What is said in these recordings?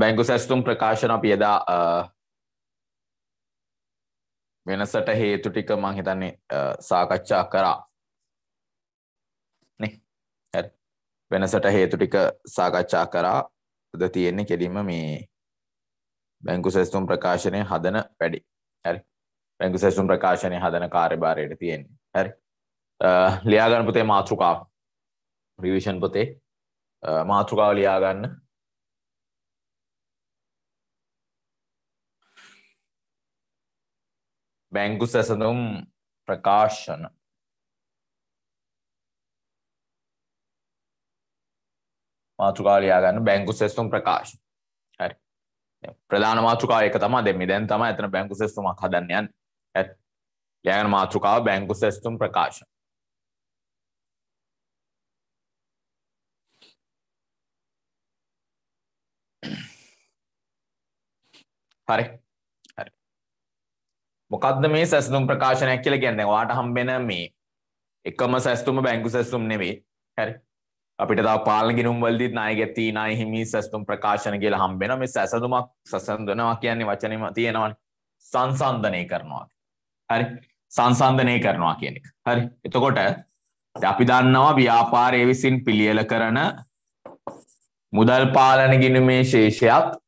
බැංකු සැස්තුම් ප්‍රකාශන අපි එදා වෙනසට හේතු ටික මං හිතන්නේ සාකච්ඡා කරා වෙනසට හේතු ටික සාකච්ඡා කරා ද තියෙන්නේ කෙලින්ම මේ බැංකු සැස්තුම් ප්‍රකාශනය හදන වැඩි හරි බැංකු සැස්තුම් ප්‍රකාශනය හදන කාර්යභාරයට තියෙන්නේ හරි ලියාගන්න පුතේ මාතෘකාව රිවිෂන් පොතේ මාතෘකාව ලියාගන්න බැංකු සැසඳුම් ප්‍රකාශන මාතුකාලයා ගන්න බැංකු සෙස්තුම් ප්‍රකාශ හරි ප්‍රධාන මාතෘකාවයක තමා දෙමි දැන් තම ඇතන බැංකු සෙස්තුමක් හදන්නයන් ඇත් ලෑගන මාතෘකාව බැංකු සෙස්තුම් ප්‍රකාශ හරි මොකක්ද මේ සැස්තුම් ප්‍රකාශනයක් කියලා කියන්නේ ඔයාට හම්බෙන මේ එකම සැස්තුම බැංකු සැස්තුම් නෙවෙයි හරි අපිට තව පාලන ගිණුම් වලදීත් ණයගැති තී ණය හිමි සැස්තුම් ප්‍රකාශන කියලා හම්බෙන මේ සැසඳුමක් සැසඳනවා කියන්නේ වචනේම තියෙනවනේ සංසන්දනය කරනවා හරි සංසන්දනය කරනවා කියන එක හරි එතකොට අපි දන්නවා ව්‍යාපාරයේ විසින් පිළියෙල කරන මුදල් පාලන ගිණුමේ ශේෂයත්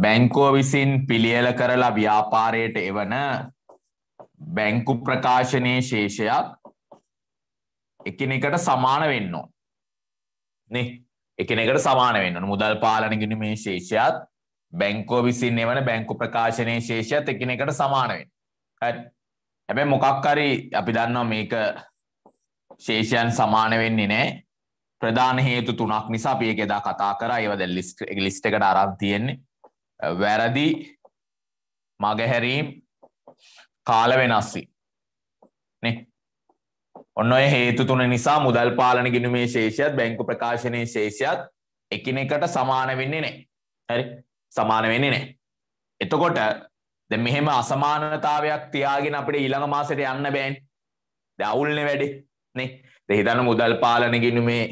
බැංකෝ විසින් පිළියල කරලා ව්‍යාපාරයට එවන බැංකු ප්‍රකාශනයේ ශේෂයක් එකිනෙකට සමාන වෙන්න ඕන. නේ? එකිනෙකට සමාන වෙන්න ඕන. මුදල් පාලන ගිණුමේ ශේෂයත් බැංකෝ විසින් එවන බැංකු ප්‍රකාශනයේ ශේෂයත් එකිනෙකට සමාන වෙන්න. හරි. හැබැයි මොකක් හරි අපි දන්නවා මේක ශේෂයන් සමාන වෙන්නේ නැහැ. ප්‍රධාන හේතු තුනක් නිසා අපි ඒක එදා කතා කරා. ඒවා දැන් ලිස්ට් ලිස්ට් එකට අරන් තියෙන්නේ. වැරදි මගහැරීම් කාල වෙනස්සි ඔන්න හේතු තුන නිසා මුදල් පාලන ගිනුමේ ශේෂයත් බැංකු ප්‍රකාශනය ශේෂයත් එකනෙකට සමාන වෙන්නේ නෑ හරි සමාන වෙන්නේ නෑ එතකොට ද මෙහෙම අසමානතාවයක් තියාගෙන අපට ඊළඟ මාසට යන්න බෑන් දවුල්න වැඩි නේ දෙහිතන මුදල් පාලන ගිනුමේ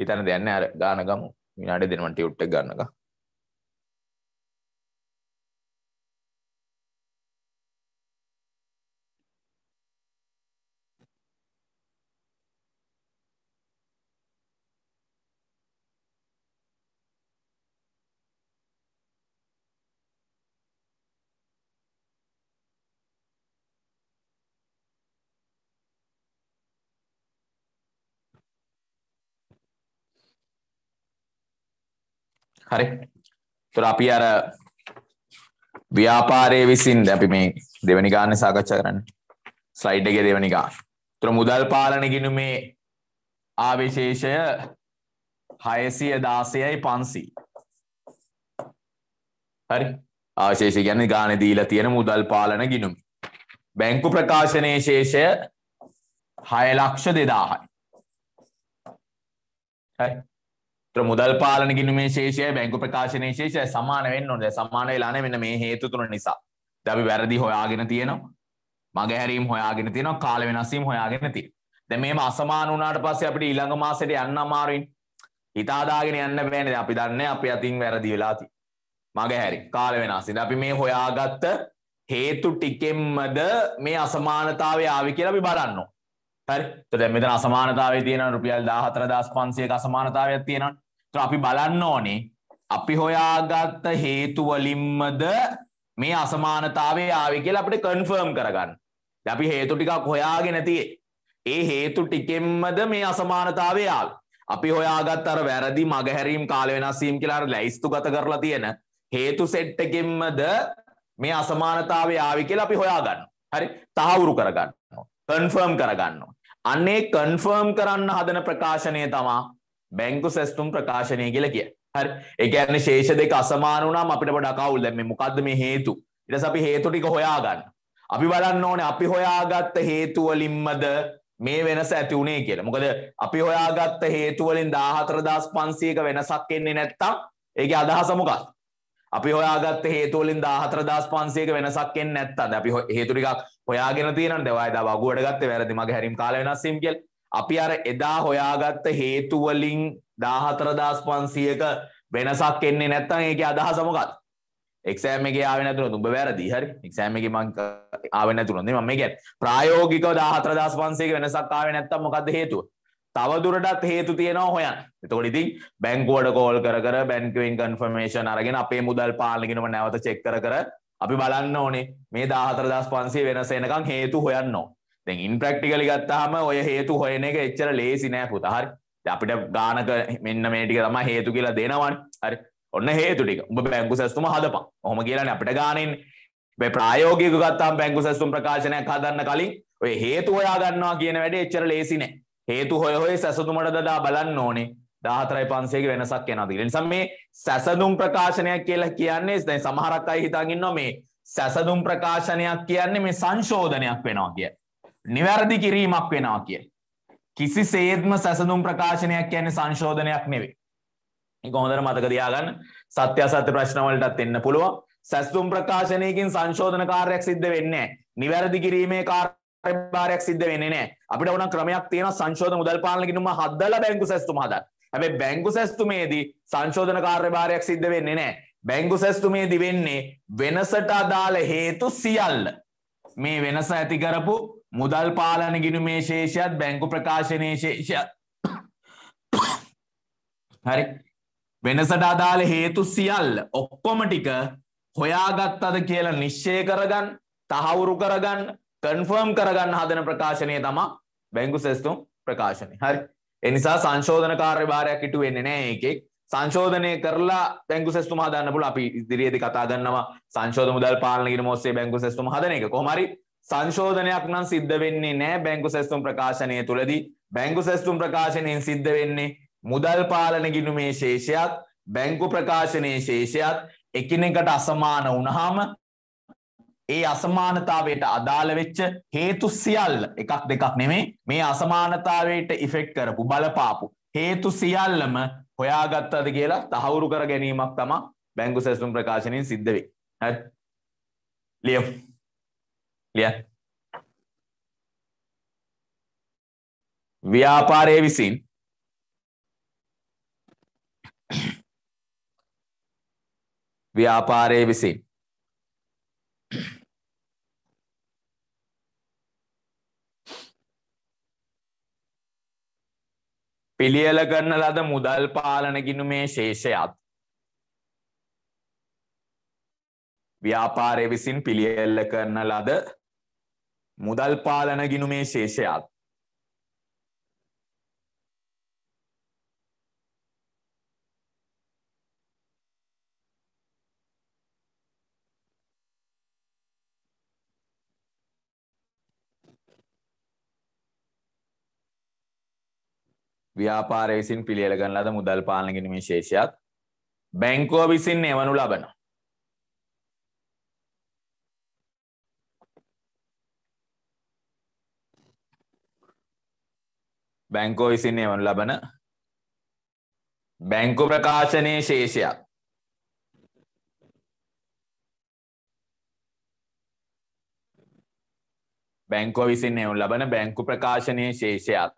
හිතන දෙන්න අර ගානගමු මිනාට දෙනවන්ට යුට්ට ගන්නක හරි තොර අපි අර ව්‍යාපාරය විසින් අපි මේ දෙවනි ගාන්න සාකච්ඡා කරන්න ස්ලයිඩ් එක දෙවනි ගා තුර මුදල් පාලනගිනු මේ ආවිශේෂය හයසිය දාසයයි පන්සී හරි ආශේෂ ගැන ගාන දීලා තියෙන මුදල් පාලන ගිනුම් බැංකු ප්‍රකාශනය ශේෂය හයලක්ෂ දෙදාහයි මුදල් පාලන ගිනුමේ ශේෂය බැංකු ප්‍රකාශනයේ ශේෂය සමාන වෙන්න ඕනේ. සමාන වෙලානේ මෙන්න මේ හේතු තුන නිසා. දැන් අපි වැරදි හොයාගෙන තියෙනවා. මගහැරීම් හොයාගෙන තියෙනවා. කාල වෙනස් වීම හොයාගෙන තියෙනවා. දැන් මේම අසමාන වුණාට පස්සේ අපිට ඊළඟ මාසෙට යන්න අමාරුයි. හිතාදාගෙන යන්න බෑනේ. අපි දන්නේ අපි අතින් වැරදි වෙලා තියෙනවා. මගහැරි කාල වෙනස්. ඉතින් අපි මේ හොයාගත්ත හේතු ටිකෙන්මද මේ අසමානතාවය ආවේ කියලා අපි බලන්න ඕනේ. හරි. එතකොට දැන් මෙතන අසමානතාවය තියෙනවා රුපියල් 14500ක අසමානතාවයක් තියෙනවා. අපි බලන්න ඕනේ අපි හොයාගත්ත හේතුවලින්මද මේ අසමානතාවේ ආවේ කියලා අපිට කන්ෆර්ම් කරගන්න. අපි හේතු ටිකක් හොයාගෙන තියේ. ඒ හේතු ටිකෙන්මද මේ අසමානතාවේ ආවේ. අපි හොයාගත්ත අර වැරදි මගහැරීම් කාල වෙනස් වීම කියලා අර ලැයිස්තුගත කරලා තියෙන හේතු සෙට් එකෙන්මද මේ අසමානතාවේ ආවේ කියලා අපි හොයාගන්නවා. හරි? තහවුරු කරගන්නවා. කන්ෆර්ම් කරගන්නවා. අන්නේ කන්ෆර්ම් කරන්න හදන ප්‍රකාශනය තමා බැංකු සැස්තුම් ප්‍රකාශනය කියලා කිය. හරි. ඒ කියන්නේ ශේෂ දෙක අසමාන වුණාම අපිට පොඩක් අවුල්. දැන් මේ මොකද්ද මේ හේතු? ඊට පස්සේ අපි හේතු ටික හොයාගන්න. අපි බලන්න ඕනේ අපි හොයාගත්ත හේතු වලින්මද මේ වෙනස ඇති වුණේ කියලා. මොකද අපි හොයාගත්ත හේතු වලින් 14500ක වෙනසක් එන්නේ නැත්තම් ඒකේ අදහස මොකක්ද? අපි හොයාගත්ත හේතු වලින් 14500ක වෙනසක් එන්නේ නැත්තම් අපි හේතු ටිකක් හොයාගෙන තියෙනවා. දැන් වයදා වගුවට ගත්තේ වැරදි මගේ හැරීම් කාලය වෙනස් වීම කියලා. අපි අර එදා හොයාගත්ත හේතුවලින් දාහතරදස් පන්සියක වෙනසක් එන්නේ නැත්තන් ඒක අදහස මොකක්ද එක්සෑම් එක ආව නැතුන උඹ වැරදි හරි එක්සෑම් එක මං ආව නැතුනනේ මම කියන්නේ ප්‍රායෝගිකව 14500ක වෙනසක් ආවේ නැත්තම් මොකද්ද හේතුව? තව දුරටත් හේතු තියෙනවා හොයන්න. එතකොට ඉතින් බැංකුවට කෝල් කර කර බැංකුවෙන් කන්ෆර්මේෂන් අරගෙන අපේ මුදල් පාලන ගිණුම නැවත චෙක් කර කර අපි බලන්න ඕනේ මේ 14500 වෙනස එනකන් හේතු හොයන්න ඕනේ. දැන් ඉන් ප්‍රැක්ටිකලි ගත්තාම ඔය හේතු හොයන එක එච්චර ලේසි නෑ පුතා. හරි. දැන් අපිට ගානක මෙන්න මේ ටික තමයි හේතු කියලා දෙනවනේ. හරි. ඔන්න හේතු ටික. උඹ බැංකු සැස්තුම හදපන්. ඔහොම කියලානේ අපිට ගානෙන්නේ. මේ ප්‍රායෝගිකව ගත්තාම බැංකු සැස්තුම් ප්‍රකාශනයක් හදන්න කලින් ඔය හේතු හොයා ගන්නවා කියන වැඩේ එච්චර ලේසි නෑ. හේතු හොය හොය සැසතුමට දදා බලන්න ඕනේ. 14500ක වෙනසක් එනවාද කියලා. නිසා මේ සැසඳුම් ප්‍රකාශනයක් කියලා කියන්නේ දැන් සමහරක් අය හිතන් ඉන්නවා මේ සැසඳුම් ප්‍රකාශනයක් කියන්නේ මේ සංශෝධනයක් වෙනවා කියලා. නිවැරදි කිරීමක් වෙනවා කිය. කිසි සේත්ම සැසඳුම් ප්‍රකාශනයක් කියන්නේ සංශෝධනයක් නෙවේ. එක හොඳර මතක දයාගන්න සත්‍ය සත්‍ය ප්‍රශ්නවලටත් එන්න පුළුව සැස්තුම් ප්‍රකාශනයකින් සංශෝධන කාර්යක් සිද්ධ වෙන්න නිවැරදි කිරීමේ කාර්භාරයක් සිද්ධ වෙන්නේ නෑ අපිට ඕන ක්‍රමයක් තියෙන සංශෝධ මුදල් පාලනකිනුම හදදල බැංකු සැස්තුම හදත් හැබැයි බැංකු සැස්තුමේදී සංශෝධන කාර්යභාරයක් සිද්ධ වෙන්නේ නැහැ. බැංකු සැස්තුමේදී වෙන්නේ වෙනසට අදාළ හේතු සියල්ල. මේ වෙනස ඇති කරපු මුදල් පාලන ගිනුමේ ශේෂයත් බැංකු ප්‍රකාශනයේ ශේෂයත් හරි වෙනසට අදාළ හේතු සියල්ල ඔක්කොම ටික හොයාගත්තද කියලා නිශ්චය කරගන්න තහවුරු කරගන්න කන්ෆර්ම් කරගන්න හදන ප්‍රකාශනය තමා බැංකු සෙස්තුම් ප්‍රකාශනය හරි එනිසා සංශෝධන කාර්යභාරයක් ඉටු වෙන්නේ නෑ එකෙක් සංශෝධනය කරලා බැංකු සෙස්තුම හදන්න පුළුවන් අපි ඉදිරියේදී කතා කරනවා සංශෝධන මුදල් පාලන ගිණුම ඔස්සේ බැංකු සෙස්තුම හදන එක කොහොම හරි සංශෝධනයක් නම් සිද්ධ වෙන්නේ නෑ බැංකු සැස්තුම් ප්‍රකාශනය තුළදී බැංකු සැස්තුම් ප්‍රකාශනයෙන් සිද්ධ වෙන්නේ මුදල් පාලන ගිනුමේ ශේෂයත් බැංකු ප්‍රකාශනයේ ශේෂයත් එකිනෙකට අසමාන වුණාම ඒ අසමානතාවයට අදාළ වෙච්ච හේතු සියල්ල එකක් දෙකක් නෙමේ මේ අසමානතාවයට ඉෆෙක්ට් කරපු බලපාපු හේතු සියල්ලම හොයාගත්තද කියලා තහවුරු කර ගැනීමක් තමයි බැංකු සැස්තුම් ප්‍රකාශනයෙන් සිද්ධ වෙන්නේ. හරි. ලියමු ලියන්න. ව්‍යාපාරයේ විසින් ව්‍යාපාරයේ විසින් පිළියල කරන ලද මුදල් පාලනගිනු මේ ශේෂයත් ව්‍යාපාරය විසින් පිළියල්ල කරන ලද මුදල් පාලන ගිනුමේ ශේෂයත් ව්‍යාපාර විසින් පිළියල ගන්න ලද මුදල් පාලන ගිනුමේ ශේෂයත් බැංකුව විසින් එවනු ලබනවා බැංකෝ විසින් එවනු ලබන බැංකු ප්‍රකාශනයේ ශේෂයක් බැංකෝ විසින් එවනු ලබන බැංකු ප්‍රකාශනයේ ශේෂයක්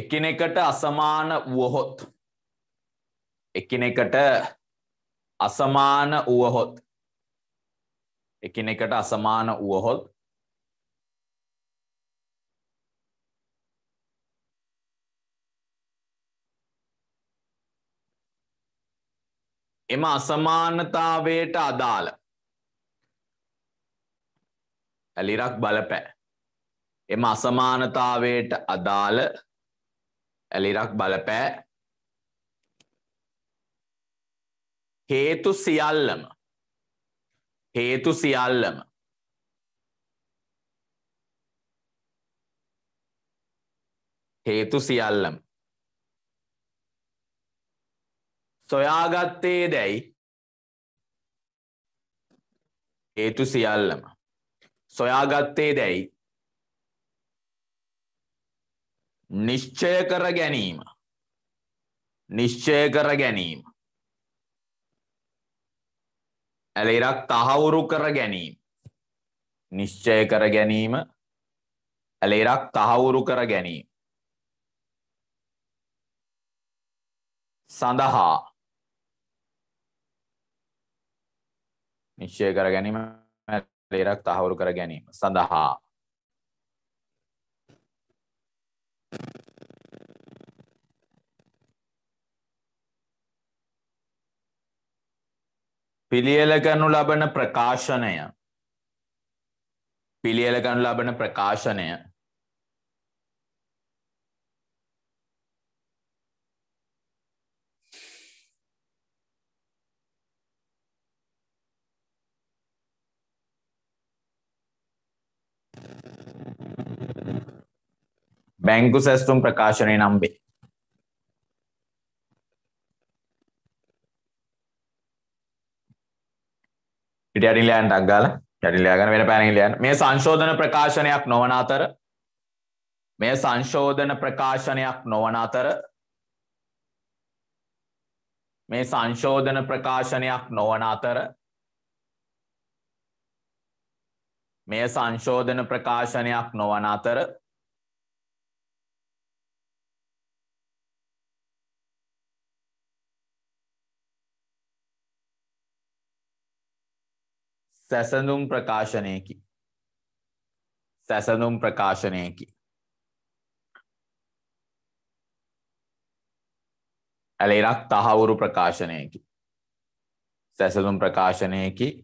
එකිනෙකට අසමාන වුවහොත් එකිනෙකට අසමාන වුවහොත් එකිනෙකට අසමාන වුවහොත් එම අසමානතාවයට අදාළ ඇලිරක් බලපෑ. එම අසමානතාවයට අදාළ ඇලිරක් බලපෑ හේතු සියල්ලම හේතු සියල්ලම හේතු සියල්ලම සොයාගත්තේ දැයි හේතු සියල්ලම සොයාගත්තේ දැයි නිශ්චය කර ගැනීම නිශ්චය කර ගැනීම ඇලෙරක් තහවුරු කර ගැනීම නිශ්චය කර ගැනීම ඇලෙරක් තහවුරු කර ගැනීම සඳහා නිශ්චය කර ගැනීම ලේරක් තහවුරු කර ගැනීම සඳහා පිළියෙල කරනු ලබන ප්‍රකාශනය පිළියෙල කරනු ලබන ප්‍රකාශනය බැංකු සැස්තුම් ප්‍රකාශනය නම් වේ. ඉට ඇඩිලෑන්ට අක්ගාල ැඩිලයාගන වෙන පැනගලයන් මේ සංශෝධන ප්‍රකාශනයක් නොවන අතර මේ සංශෝධන ප්‍රකාශනයක් නොවන අතර මේ සංශෝධන ප්‍රකාශනයක් නොවන අතර මෙය සංශෝධන ප්‍රකාශනයක් නොවන අතර සැසඳුම් ප්‍රකාශනයකි සැසඳුම් ප්‍රකාශනයකි ඇලෙරක් තහවුරු ප්‍රකාශනයකි සැසඳුම් ප්‍රකාශනයකි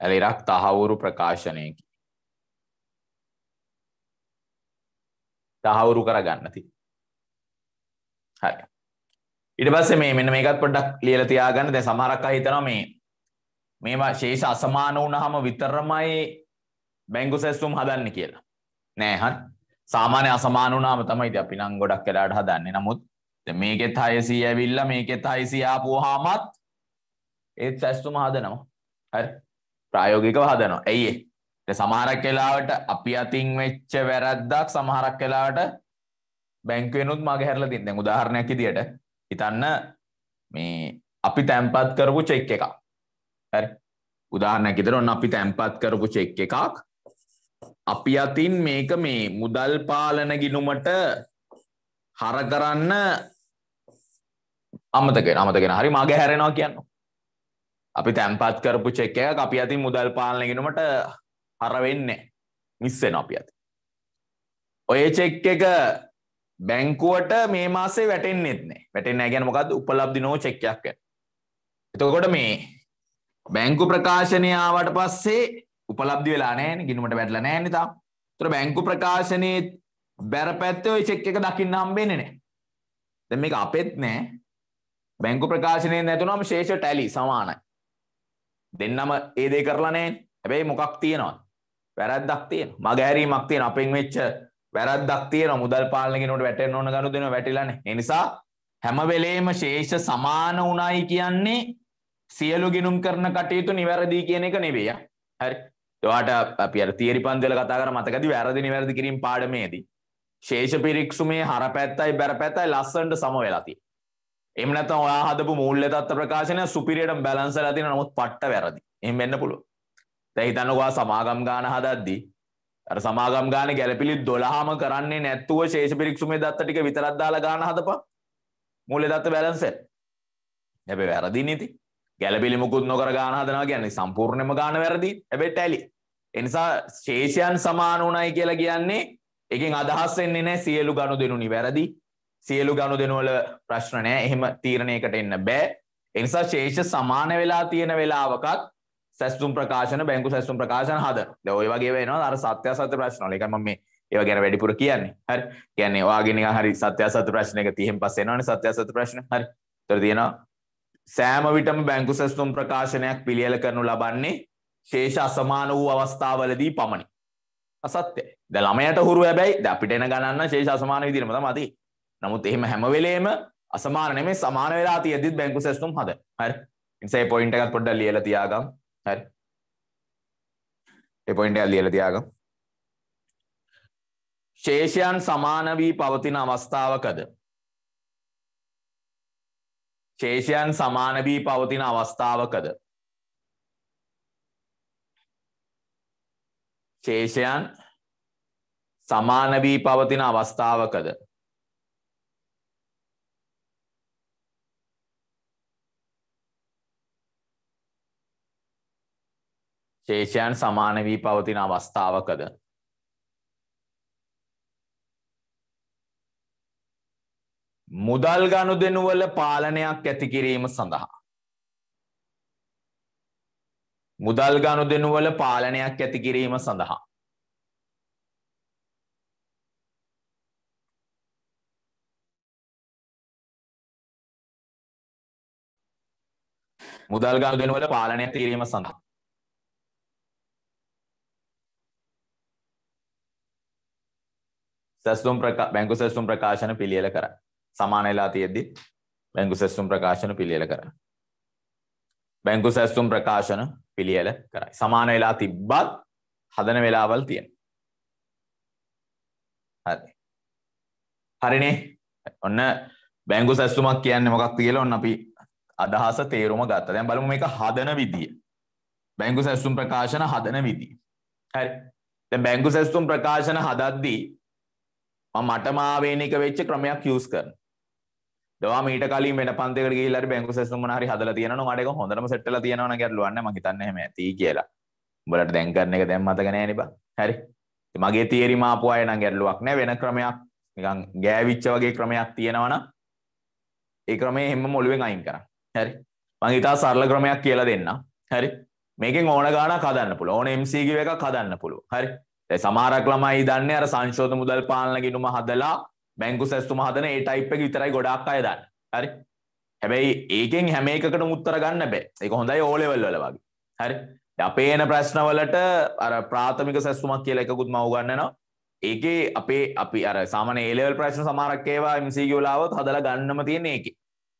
ඇලිරක් තහවුරු ප්‍රකාශනයකි. තහවුරු කරගන්නති. හරි. ඉට පස්ස මේ මෙන්න මේකත් පොඩ්ඩක් ලියල තියාගන්න දැ සමහරක් හිතනවා මේ මේවා ශේෂ අසමාන වුණහම විතරමයි බැංගු සැස්තුම් හදන්න කියලා. නෑහන් සාමානය අසමාන වනාම තමයි අපි නං ගොඩක් කලාට හදන්නේ නමුත් මේකෙත් හයසී ඇවිල්ල මේකෙත් හයිසි ආපුහාමත් ඒත් සැස්තුම හදනවා. හරි ප්‍රායෝගිකව හදනවා. ඇයි ඒ? සමහරක් වෙලාවට අපි අතින් වෙච්ච වැරද්දක් සමහරක් වෙලාවට බැංකුවෙනුත් මගේ හැරලා දෙන. දැන් උදාහරණයක් විදියට හිතන්න මේ අපි තැම්පත් කරපු චෙක් එකක්. හරි. උදාහරණයක් විදියට ඔන්න අපි තැම්පත් කරපු චෙක් එකක් අපි අතින් මේක මේ මුදල් පාලන ගිණුමට හර කරන්න අමතක අමතගෙන හරි මගේ හැරෙනවා කියන්න අපි තැන්පත් කරපු චෙක්ක එක අපි ඇති මුදල් පාලනගෙනීමට හරවෙන්නේ මිස්සෙන අපි ඇති ඔය චෙක් එක බැංකුවට මේ මාසේ වැටෙන්න්නෙත්නේ වැටෙන් ඇගැන මොකද උපලබ්දි නෝ චෙක්කයක් එතකොට මේ බැංකු ප්‍රකාශනයාවට පස්සේ උපලබ්දි වෙලා නෑන ගිනීමට වැටල නෑන තා තුර බැංකු ප්‍රකාශනයත් බැර පැත්තේ ඔය චෙක් එක දකින්න හම්බෙන්නේ දැ මේ අපෙත් නෑ බැංකු ප්‍රකාශනය නැතුනම් ශේෂ ටැලි සමානයි දෙන්නම ඒ දේ කරලා නැහැ. හැබැයි මොකක් තියෙනවා? වැරද්දක් තියෙනවා. මගහැරීමක් තියෙනවා. අපෙන් වෙච්ච වැරද්දක් තියෙනවා. මුදල් පාලන කෙනෙකුට වැටෙන්න ඕන ගනුදෙනුව වැටිලා නැහැ. ඒ නිසා හැම වෙලේම ශේෂ සමාන උනායි කියන්නේ සියලු ගිනුම් කරන කටයුතු නිවැරදි කියන එක නෙවෙයි. හරි. ඔයාට අපි අර තියරි පන්තිවල කතා කර මතකද වැරදි නිවැරදි කිරීම පාඩමේදී ශේෂ පිරික්සුමේ හර පැත්තයි බැර පැත්තයි ලස්සනට සම වෙලා තියෙනවා. එමනත ඔයා හදපු මුල්ල තත්ව ප්‍රකාශනය සුපිරියට බැලන්සලා තින නමුත් පට්ට වැරදි එම එන්න පුළුව තැහිතන්නකවා සමාගම් ගාන හදද්දී සමාගම් ගාන ගැලපිලි දොළහම කරන්නේ නැත්තුව ශේෂ පිරික්ෂුමේ දත්ත ටික විතරත්දාල ගාන හතප මුල දත්ත බැලන්ස ඇැබ වැරදි නති ගැලපිලි මුකුත් නොකර ගාන හදනා කියන්නේ සම්පූර්ණයම ගාන වැරදි ඇබේ ටැලි එනිසා ශේෂයන් සමාන වනයි කියලා කියන්නේ එකින් අදහස් එන්නේ නෑ සියලු ගණු දෙනු නිවැරදි සියලු ගණු දෙනුවල ප්‍රශ්න නෑ එහෙම තීරණයකට එන්න බෑ. එනිසා ශේෂ සමාන වෙලා තියෙන වෙලාවකත් සැස්තුම් ප්‍රකාශන බැංකු සැස්තුම් ප්‍රකාශන හද. දැන් ඔය වගේ වෙනවා අර සත්‍යාසත්‍ය ප්‍රශ්න වල. ඒක මම මේ ඒවා ගැන වැඩිපුර කියන්නේ. හරි. කියන්නේ ඔයාගේ නිකන් හරි සත්‍යාසත්‍ය ප්‍රශ්න එක 30න් පස්සේ එනවනේ සත්‍යාසත්‍ය ප්‍රශ්න. හරි. ඒතර තියෙනවා සෑම විටම බැංකු සැස්තුම් ප්‍රකාශනයක් පිළියෙල කරනු ලබන්නේ ශේෂ අසමාන වූ අවස්ථාවලදී පමණි. අසත්‍යයි. දැන් ළමයට හුරු හැබැයි දැන් අපිට එන ගණන් නම් ශේෂ අසමාන විදිහටම තමයි තියෙන්නේ. නමුත් එහෙම හැමවෙලේම අසමාන නෙමේ සමාන වෙලා තියෙද්දිත් බැංකු සැස්තුම් හද හරි නිසා ඒ පොයින්ට් එකක් පොඩ්ඩක් ලියලා තියාගම් හරි ඒ පොයින්ට් එක ලියලා තියාගම් ශේෂයන් සමාන වී පවතින අවස්ථාවකද ශේෂයන් සමාන වී පවතින අවස්ථාවකද ශේෂයන් සමාන වී පවතින අවස්ථාවකද ශේෂයන් සමාන වී පවතින අවස්ථාවකද මුදල් ගනුදෙනුවල පාලනයක් ඇති කිරීම සඳහා මුදල් ගනුදෙනුවල පාලනයක් ඇති කිරීම සඳහා මුදල් ගනුදෙනුවල පාලනයක් කිරීම සඳහා සැස්තුම් බැංකු සැස්තුම් ප්‍රකාශන පිළියෙල කර සමානලා තියෙද්දි බැංකු සැස්තුම් ප්‍රකාශන පිළියෙල කර බැංකු සැස්තුම් ප්‍රකාශන පිළියෙල කරයි සමාන වෙලා තිබ්බත් හදන වෙලාවල් තියෙන හරි හරිනේ ඔන්න බැංගු සැස්තුමක් කියන්නේ මොකක්ද කියලා ඔන්න අපි අදහස තේරුම ගත්තා. දැන් බලමු මේක හදන විදිය. බැංගු සැස්තුම් ප්‍රකාශන හදන විදිය. හරි. දැන් බැංගු සැස්තුම් ප්‍රකාශන හදද්දී මටම ආවේනික වෙච්ච ක්‍රමයක් යූස් කරන. දවා මීට කලින් වෙන පන්තිකට ගිහිල්ලා හරි බැංකු සෙස්ටම් මොන හරි හදලා තියෙනවා නම් අඩේක හොඳටම සෙට් වෙලා තියෙනවා නම් ගැටලුවන්නේ මම හිතන්නේ එහෙම ඇති කියලා. උඹලට දැන් කරන එක දැන් මතක නැහැ නේ බා. හරි. මගේ තියරි මාපු අය නම් ගැටලුවක් නැහැ වෙන ක්‍රමයක් නිකන් ගෑවිච්ච වගේ ක්‍රමයක් තියෙනවා නම් ඒ ක්‍රමය හැම මොළුවෙන් අයින් කරන්න. හරි. මම හිතා සරල ක්‍රමයක් කියලා දෙන්නම්. හරි. මේකෙන් ඕන ගාණක් හදන්න පුළුවන්. ඕන MC කිව් එකක් හදන්න පුළුවන්. හරි. සමහරක් ළමයි දන්නේ අර සංශෝධ මුදල් පාලන ගිණුම හදලා බැංකු සැස්තුම හදන ඒ ටයිප් එක විතරයි ගොඩාක් අය දන්නේ. හරි. හැබැයි ඒකෙන් හැම එකකටම උත්තර ගන්න බෑ. ඒක හොඳයි ඕ ලෙවල් වල වගේ. හරි. අපේ එන ප්‍රශ්න වලට අර ප්‍රාථමික සැස්තුමක් කියලා එකකුත් මම උගන්වනවා. ඒකේ අපේ අපි අර සාමාන්‍ය A level ප්‍රශ්න සමහරක් ඒවා MCQ වල આવොත් හදලා ගන්නම තියෙන ඒකේ.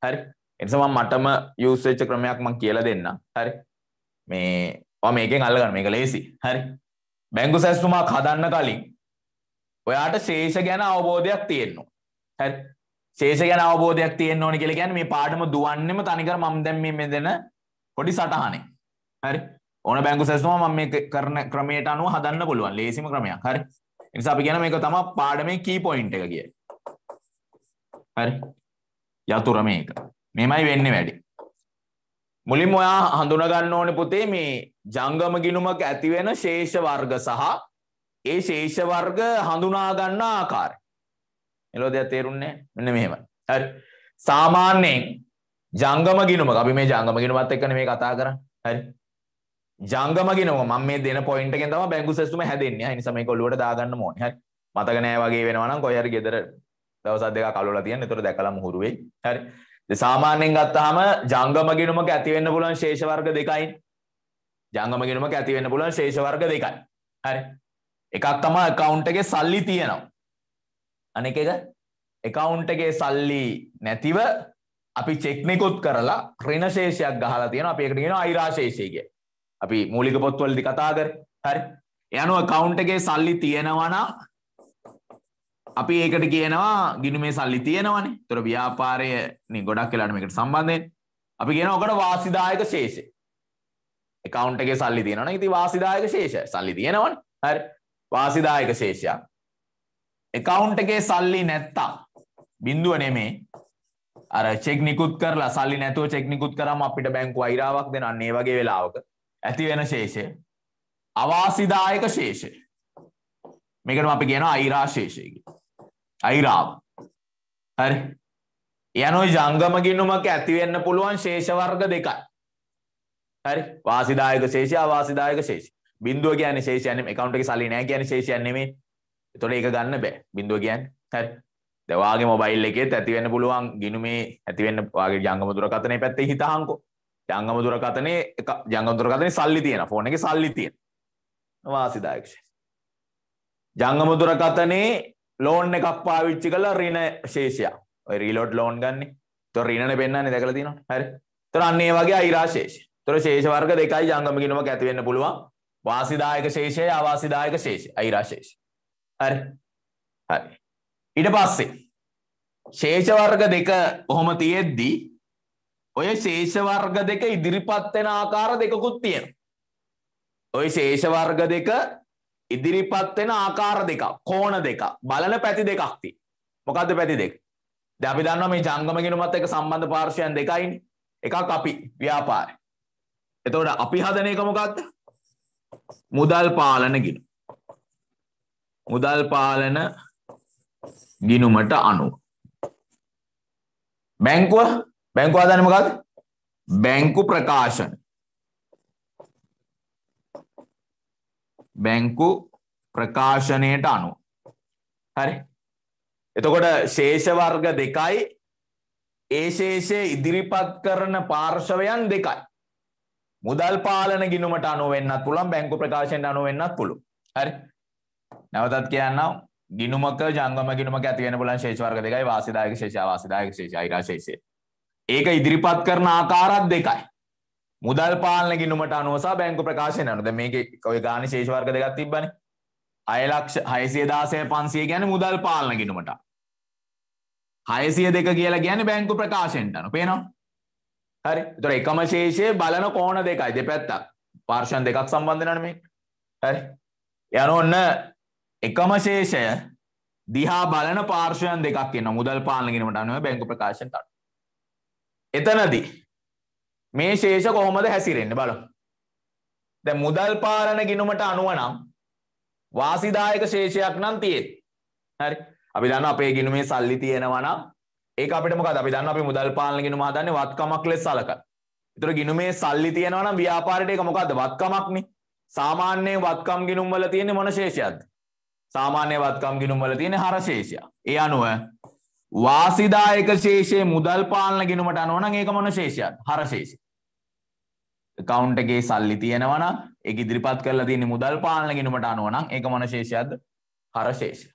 හරි. ඒ නිසා මම මටම use වෙච්ච ක්‍රමයක් මම කියලා දෙන්නම්. හරි. මේ ඔයා මේකෙන් අල්ලගන්න මේක ලේසි. හරි. බැංගු සැස්තුමා හදන්න කලින් ඔයාට ශේෂ ගැන අවබෝධයක් තියෙන්නවා හැ ශේෂ ගැන අවබෝධයක් තියෙන්න්න ඕනි කෙළ ගැන මේ පාටම දුවන්නෙම තනිකර මම් දැම්ම දෙන පොඩි සටහනේ හරි ඕන බැංගු සැස්තුම ම මේ කරන ක්‍රමයට අනුව හදන්න පුළුවන් ලේසිම ක්‍රමයක් හරි නිසා අපි ගැන මේක තම පාඩමේ කී පොයින්ට එක කිය හරි යතුර මේක මෙමයි වෙන්න වැඩි මුලින් ඔයා හඳුනගන්න ඕන පුතේ මේ ජංගම ගිනුමක් ඇතිවෙන ශේෂ වර්ග සහ ඒ ශේෂ වර්ග හඳුනාගන්න ආකාරය. එලෝ දෙයක් තේරුන්නේ මෙන්න මෙහෙම. හරි. සාමාන්‍යයෙන් ජංගම ගිනුමක අපි මේ ජංගම ගිනුමත් එක්කනේ මේ කතා කරන්නේ. හරි. ජංගම ගිනුම මම මේ දෙන පොයින්ට් එකෙන් තමයි බැංකු සිස්ටම හැදෙන්නේ. ඒ නිසා මේක ඔළුවට දාගන්න ඕනේ. හරි. මතක නෑ වගේ වෙනවා නම් කොයි හරි ගෙදර දවස් දෙකක් අලවලා තියන්න. ඒතර දැකලා මුහුරු වෙයි. හරි. සාමාන්‍යයෙන් ගත්තාම ජංගම ගිණුමක ඇති වෙන්න පුළුවන් ශේෂ වර්ග දෙකයි. ජංගම ගිණුමක ඇති වෙන්න පුළුවන් ශේෂ වර්ග දෙකයි. හරි. එකක් තමයි account එකේ සල්ලි තියෙනවා. අනෙක එක account එකේ සල්ලි නැතිව අපි චෙක් නිකුත් කරලා ඍණ ශේෂයක් ගහලා තියෙනවා. අපි ඒකට කියනවා අයිරාශේෂය කියලා. අපි මූලික පොත්වලදී කතා කරේ. හරි. ඒ අනුව account එකේ සල්ලි තියෙනවා නම් අපි ඒකට කියනවා ගිනු මේ සල්ලි තියෙනවනේ තොර ව්‍යාපාරය ගොඩක් කියලාට මේකට සම්බන්ධයෙන් අපි කියන ඔකට වාසිදායක ශේෂය එකකවන්ට එක සල්ලි තියෙනවන ඉති වාසිදායක ශේෂ සල්ලි තියෙනවන හරි වාසිදායක ශේෂයක් එකකවුන්ට එකේ සල්ලි නැත්තා බිින්දුව නෙමේ අර චෙක්නිකුත් කරලා සල්ලි නැතුව චෙක්නිකුත් කරම අපිට බැංකු අයිරාවක් දෙනන්නේ වගේ වෙලාවක ඇති වෙන ශේෂය අවාසිදායක ශේෂය මේකට අපි කියන අයිරාශේෂයකි අයිරාව. හරි. යනෝ ජංගම ගිණුමක් ඇතිවෙන්න පුළුවන් ශේෂ වර්ග දෙකයි. හරි. වාසිදායක ශේෂය අවාසිදායක ශේෂය. බිඳුව කියන්නේ ශේෂය නෙමෙයි. account එකේ සල්ලි නැහැ කියන්නේ ශේෂය නෙමෙයි. එතකොට ඒක ගන්න බෑ. බිඳුව කියන්නේ. හරි. දැන් වාගේ මොබයිල් එකේත් ඇතිවෙන්න පුළුවන් ගිණුමේ ඇතිවෙන්න වාගේ ජංගම දුරකථනයේ පැත්තේ හිතහන්කෝ. ජංගම දුරකථනයේ ජංගම දුරකථනයේ සල්ලි තියෙනවා. ෆෝන් එකේ සල්ලි තියෙනවා. වාසිදායක ශේෂය. ජංගම දුරකථනයේ ලෝන් එකක් පාවිච්චි කලා රින ශේෂය රීලෝඩ් ලෝන් ගන්න තො රිණන පෙන්න්නන්නේ දැකල තින හැර තොර අන්නේ වගේ අයිරාශේෂ තොර ශේෂවර්ග දෙකයි ජංගමකිනම ඇතිවෙන්න පුළුවන් වාසිදායක ශේෂය අවාසිදායක ශේෂ අයිරාශේෂ හරි හරි ඉට පස්සේ ශේෂවර්ග දෙක ඔහොම තියෙද්දී ඔය ශේෂවර්ග දෙක ඉදිරිපත්වෙන ආකාර දෙකකුත් තියෙන ඔය ශේෂවර්ග දෙක ඉදිරිපත් වෙන ආකාර දෙකක් කෝණ දෙකක් බලන පැති දෙකක් තියෙනවා. මොකද්ද පැති දෙක? දැන් අපි දන්නවා මේ ජංගම ගිණුමත් එක්ක සම්බන්ධ පාර්ශ්වයන් දෙකයිනේ. එකක් අපි ව්‍යාපාරය. එතකොට අපි හදන එක මොකද්ද? මුදල් පාලන ගිණුම. මුදල් පාලන ගිණුමට අනුව. බැංකුව බැංකුව හදන්නේ මොකද්ද? බැංකු ප්‍රකාශන. බැංකු ප්‍රකාශනයට අනුව. හරි. එතකොට ශේෂ වර්ග දෙකයි ඒ ශේෂය ඉදිරිපත් කරන පාර්ශවයන් දෙකයි. මුදල් පාලන ගිනුමට අනුව වෙන්නත් පුළුවන් බැංකු ප්‍රකාශනයට අනුව වෙන්නත් පුළුවන්. හරි. නැවතත් කියන්නම් ගිනුමක ජංගම ගිනුමක ඇති වෙන පුළුවන් ශේෂ වර්ග දෙකයි වාසිදායක ශේෂ වාසිදායක ශේෂ අයිරා ශේෂය. ඒක ඉදිරිපත් කරන ආකාරات දෙකයි. මුදල් පාලන ගිනුමට අනුවසා බැංකු ප්‍රකාශන අනුද මේක ඔය ගාන ශේෂවර්ග දෙකක් තිබ්බන අයලක්ෂ හයසිය දාසය පන්සිය ගැන මුදල් පාලන ගිනුමට හයසිය දෙක කියලා ගැන බැංකු ප්‍රකාශෙන්ට අනු පේනවා හරි තොර එකම ශේෂය බලන කෝන දෙකයි දෙපැත්තක් පාර්ෂන් දෙකක් සම්බන්ධනන මේ හරි යන ඔන්න එකම ශේෂය දිහා බලන පාර්ශයන් දෙකක් එන්න මුදල් පාලනගෙනට අනුව බැංකු ප්‍රකාශෙන්ට එතනදී මේ ශේෂ කොහොමද හැසිරෙන්න බල දැ මුදල් පාලන ගිනුමට අනුව නම් වාසිදායක ශේෂයක් නම් තියෙත් හරි අපි දන්න අපේ ගිනුමේ සල්ලි තියෙනවනම් ඒ අපිට මොකද අපි දන්න අපි මුදල් පාලන ගිනුම හදන්නේ වත්කමක් ලෙස සලකන. ඒතර ගිනුමේ සල්ලි තියෙනවනම් ව්‍යාපාරයට ඒක මොකද්ද වත්කමක්නේ. සාමාන්‍යයෙන් වත්කම් ගිනුම් වල තියෙන්නේ මොන ශේෂයක්ද? සාමාන්‍ය වත්කම් ගිනුම් වල තියෙන්නේ හර ශේෂය. ඒ අනුව වාසිදායක ශේෂයේ මුදල් පාලන ගෙනුමට අනුව නම් ඒක මොන ශේෂයක්ද? හර ශේෂය. account එකේ සල්ලි තියෙනවා නම් ඒක ඉදිරිපත් කරලා තියෙන මුදල් පාලන ගෙනුමට අනුව නම් ඒක මොන ශේෂයක්ද? හර ශේෂය.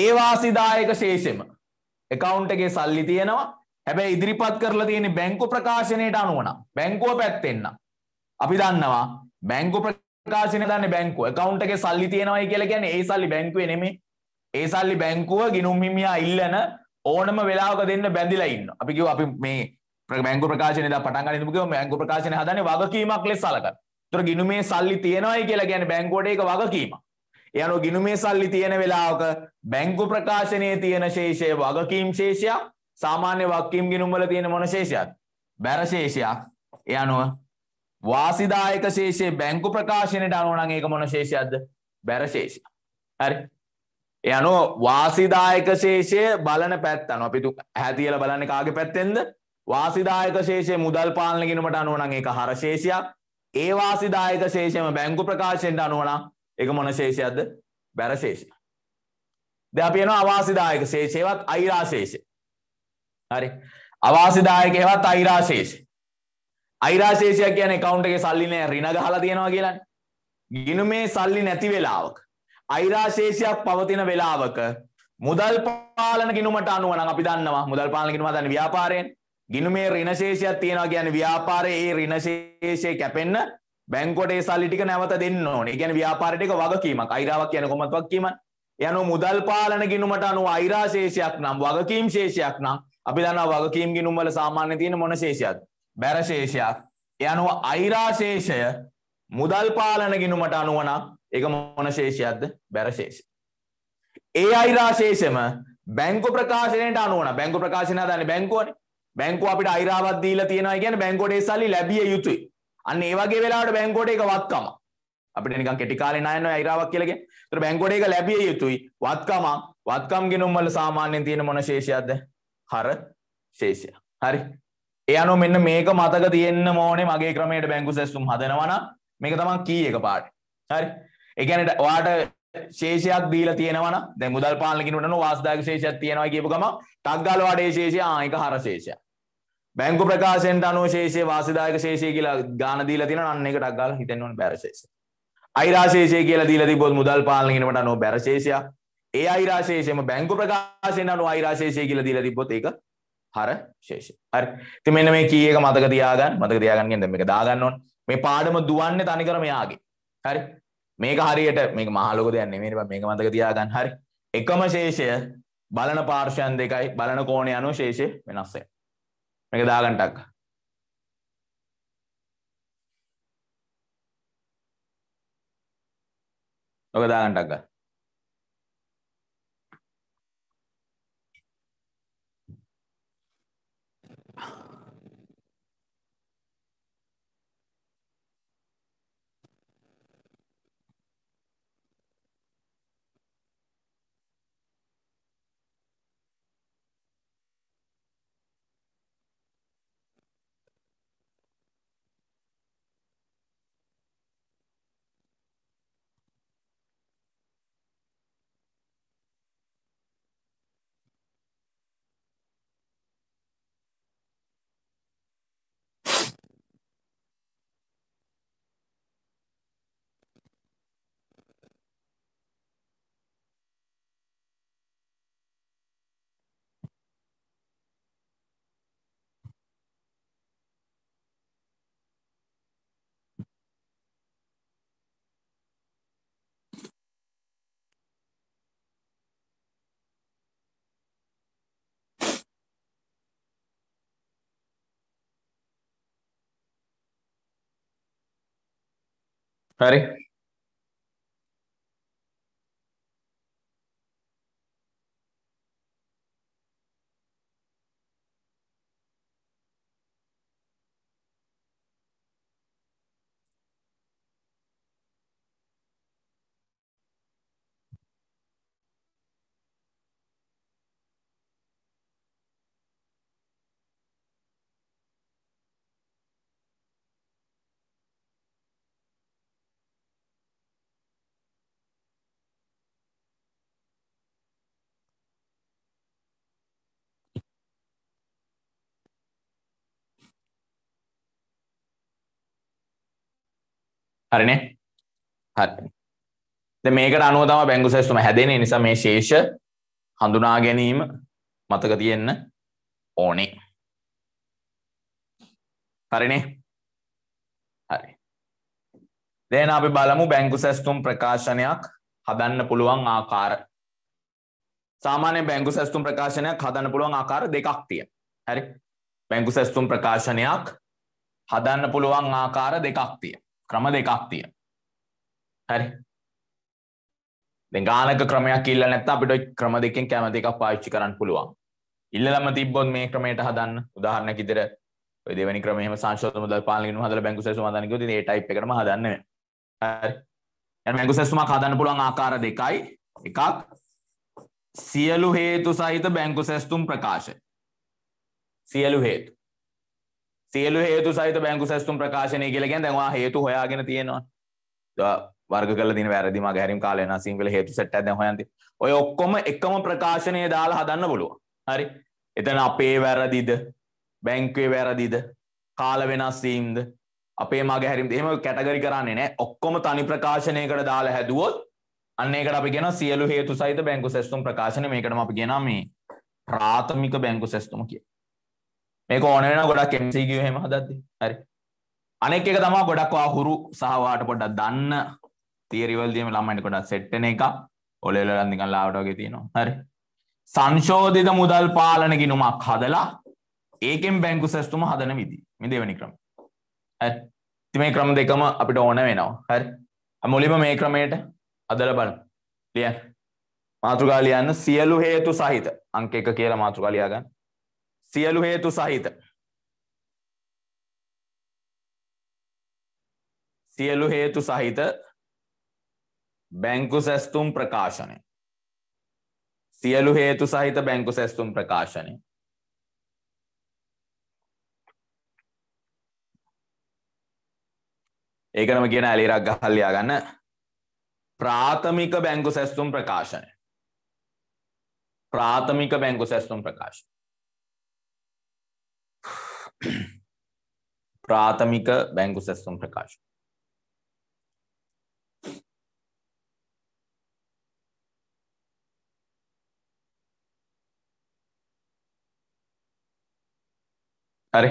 ඒ වාසිදායක ශේෂෙම account එකේ සල්ලි තියෙනවා. හැබැයි ඉදිරිපත් කරලා තියෙන බැංකු ප්‍රකාශනයට අනුව නම් බැංකුව පැත්තෙන් නම් අපි දන්නවා බැංකු ප්‍රකාශනය දන්නේ බැංකුව account එකේ සල්ලි තියෙනවායි කියලා කියන්නේ ඒ සල්ලි බැංකුවේ නෙමෙයි ඒ සල්ලි බැංකුව ගිනුම් හිමියා ඉල්ලන ඕනම වෙලාවක දෙන්න බැඳිලා ඉන්න. අපි කිව්වා අපි මේ බැංකු ප්‍රකාශනය දා පටන් ගන්න ඉඳපු කිව්වා බැංකු ප්‍රකාශනය හදන්නේ වගකීමක් ලෙස සලකන. ඒතර ගිනුමේ සල්ලි තියෙනවයි කියලා කියන්නේ බැංකුවට ඒක වගකීමක්. ඒ අනුව ගිනුමේ සල්ලි තියෙන වෙලාවක බැංකු ප්‍රකාශනයේ තියෙන ශේෂය වගකීම් ශේෂයක් සාමාන්‍ය වගකීම් ගිනුම් වල තියෙන මොන ශේෂයක්ද? බැර ශේෂයක්. ඒ අනුව වාසිදායක ශේෂයේ බැංකු ප්‍රකාශනයට අනුව නම් ඒක මොන ශේෂයක්ද? බැර ශේෂය. හරි. යනු වාසිදායක ශේෂය බලන පැත්තන අපි හැතිියල බලන්න කාගේ පැත්තෙන්ද වාසිදායක ශේෂය මුදල් පාලන ගෙනීමට අනුවන එක හර ශේෂයක් ඒ වාසිදායක ශේෂයම බැංකු ප්‍රකාශයෙන්ට අනුවන එක මොන ශේෂයක්ද බැරශේෂය ද අපයන අවාසිදායක ශේෂයවත් අයිරාශේෂය හරි අවාසිදායකවත් අයිරාශේෂ අයිරාශේෂයක් කියන කවුන්ට එක සල්ලිනය රිනග හලා තියෙනවා කියලන්න ගිනු මේ සල්ලි නැති වෙලාවක් අයිරාශේෂයක් පවතින වෙලාවක මුදල් පාලන ගිනුමට අනුව නම් අපි දන්නවා මුදල් පාලන ගිනුම දන්නේ ව්‍යාපාරයෙන් ගිනුමේ ඍණශේෂයක් තියෙනවා කියන්නේ ව්‍යාපාරයේ ඒ ඍණශේෂය කැපෙන්න බැංකුවට ඒ සල්ලි ටික නැවත දෙන්න ඕනේ. ඒ කියන්නේ ව්‍යාපාරයට ඒක වගකීමක්. අයිරාවක් කියන්නේ කොහොමද වගකීමක්? යනු මුදල් පාලන ගිනුමට අනුව අයිරා ශේෂයක් නම් වගකීම් ශේෂයක් නම් අපි දන්නවා වගකීම් ගිනුම් වල සාමාන්‍ය තියෙන මොන ශේෂයක්ද? බැර ශේෂයක්. ඒ අනුව අයිරා ශේෂය මුදල් පාලන ගිනුමට අනුව නම් එක මොන ශේෂයක්ද බැරශේෂ. ඒ අයිරාශේෂම බැංකු ප්‍රකාශනයට අනුවන බැංකු ප්‍රකාශන දන්න බැංකුවන බැංකු අපිට අයිරාවද්දීල තියෙනවා ගැන බැංකෝඩේ සල්ලි ලැබිය යුතුයි අන්න ඒ වගේ වෙලාට බැංකෝඩ එක වත්කම අපිට නිකන් කෙටි කාලේ ණයන අයිරාවක් කියලාගෙන. ඒතර බැංකෝඩ එක ලැබිය යුතුයි වත්කම වත්කම් ගිණුම් වල සාමාන්‍යයෙන් තියෙන මොන ශේෂයක්ද? හර ශේෂය. හරි. ඒ අනුව මෙන්න මේක මතක තියෙන්න ඕනේ මගේ ක්‍රමයට බැංකු සැස්තුම් හදනවා නම් මේක තමයි කී එක පාඩේ. හරි. එකනට වාට ශේෂයක් දීලා තියෙනවන දැ මුදල් පාලකිනටන වාස්දාක ශේෂයක් තියෙනවා කියපු ගම තක්ගල වඩේ ශේෂය ආයක හරශේෂය බැංකු ප්‍රකාශෙන්ට අනු ශේෂය වාසදායක ශේෂය කියලා ගාන දීල තින අන්න එක ටක්ගල් හිතෙන්වන බැරශේෂ අයිරාශේෂය කියලා දීල තිබොත් මුදල් පාලකිනට අනෝ බැරශේෂය ඒ අයිරාශේෂයම බැංකු ප්‍රකාශෙන් අනු අයිරාශේෂය කියලා දීල තිබොත් ඒක හර ශේෂය හරි ති මෙන්න මේ කියක මතක තියාගන්න මතක තියාගන්ගෙන් දෙම එක දාගන්නවන් මේ පාඩම දුවන්න තනිකර මෙයාගේ හරි මේක හරියට මේක මහලොක දෙයක් නෙමෙයි මේක මතක තියාගන්න හරි එකම ශේෂය බලන පාර්ශයන් දෙකයි බලන කෝණය අනුව ශේෂය වෙනස් වෙනවා මේක දාගන්න ටක් ඔක දාගන්න ටක් ගන්න Ready හරිනේ හරි මේකට අනුව තම බැංගු සැස්තුම හැදෙන නිසා මේ ශේෂ හඳුනා ගැනීම මතක තියෙන්න ඕනේ හරිනේ හරි දැන් අපි බලමු බැංකු සැස්තුම් ප්‍රකාශනයක් හදන්න පුළුවන් ආකාර සාමාන්‍ය බැංකු සැස්තුම් ප්‍රකාශනයක් හදන්න පුළුවන් ආකාර දෙකක් තියෙන හරි බැංකු සැස්තුම් ප්‍රකාශනයක් හදන්න පුළුවන් ආකාර දෙකක් තියෙන ක්‍රම දෙකක් තිය හරි ගානක ක්‍රමයක් ඉල්ල නැත්ත අපිට ක්‍රම දෙකෙන් කැමති එකක් පාච්චි කරන්න පුළුවන් ඉල්ලම තිබොත් මේ ක්‍රමයට හදන්න උදාහරණ කිතර දෙවැනි ක්‍රමේම සංශෝධ මුදල් පාලනගෙන හදලා බැංකු සැසුම හදන්න කිව්වොත් ඒ ටයිප් එකටම හදන්න වෙනවා. හරි. දැන් බැංකු සැසුමක් හදන්න පුළුවන් ආකාර දෙකයි. එකක් සියලු හේතු සහිත බැංකු සැසුම් ප්‍රකාශ. සියලු හේතු. සියලු හේතු සහිත බැංකු සැස්තුම් ප්‍රකාශනය කියලගෙන් දැන්වා හේතු හොයාගෙන තියෙනවා වර්ග කල දින වැරදිම ගැරම් කාලන සිංහල හේතු සැට ඇද හොයන්ති ඔය ඔක්කොම එකම ප්‍රකාශනය දාලා හදන්න පුළුව හරි එතන අපේ වැරදිද බැංකේ වැරදිද කාල වෙනස්සීම්ද අපේ මගේ හැරිම් එහෙම කැටගරි කරන්නේ නෑ ඔක්කොම තනි ප්‍රකාශනයකට දාලා හැදුවොත් අන්න ඒකට අපි ගෙන සියලු හේතු සහිත බැංකු සැස්තුම් ප්‍රකාශන මේකටම අපි ගෙනා මේ ප්‍රාථමික බැංකු සැස්තුම කිය මේක ඕන වෙන ගොඩක් MCQ එහෙම හදද්දි හරි අනෙක් එක තමයි ගොඩක් ඔයා හුරු සහ ඔයාට පොඩ්ඩක් දන්න තියරි වලදීම ළමයින්ට ගොඩක් සෙට් වෙන එක ඔලෙවල වලත් නිකන් ලාවට වගේ තියෙනවා හරි සංශෝධිත මුදල් පාලන ගිණුමක් හදලා ඒකෙන් බැංකු සැස්තුම හදන විදි මේ දෙවැනි ක්‍රම හරි ඉතින් මේ ක්‍රම දෙකම අපිට ඕන වෙනවා හරි මුලින්ම මේ ක්‍රමයට අදලා බලමු ලියන්න මාතෘකා ලියන්න සියලු හේතු සහිත අංක එක කියලා මාතෘකා ලියා ගන්න සියලු හේතු සහිත සියලු හේතු සහිත බැංකු සැස්තුම් ප්‍රකාශනය සියලු හේතු සහිත බැංකු සැස්තුම් ප්‍රකාශනය ඒකනම කියන ඇලිරක් ගහල්ලයා ගන්න ප්‍රාථමික බැංකු සැස්තුම් ප්‍රකාශනය ප්‍රාථමික බැංකු සැස්තුම් ප්‍රකාශනය ප්‍රාථමික බැංකු සැස්තුම් ප්‍රකාශ හරි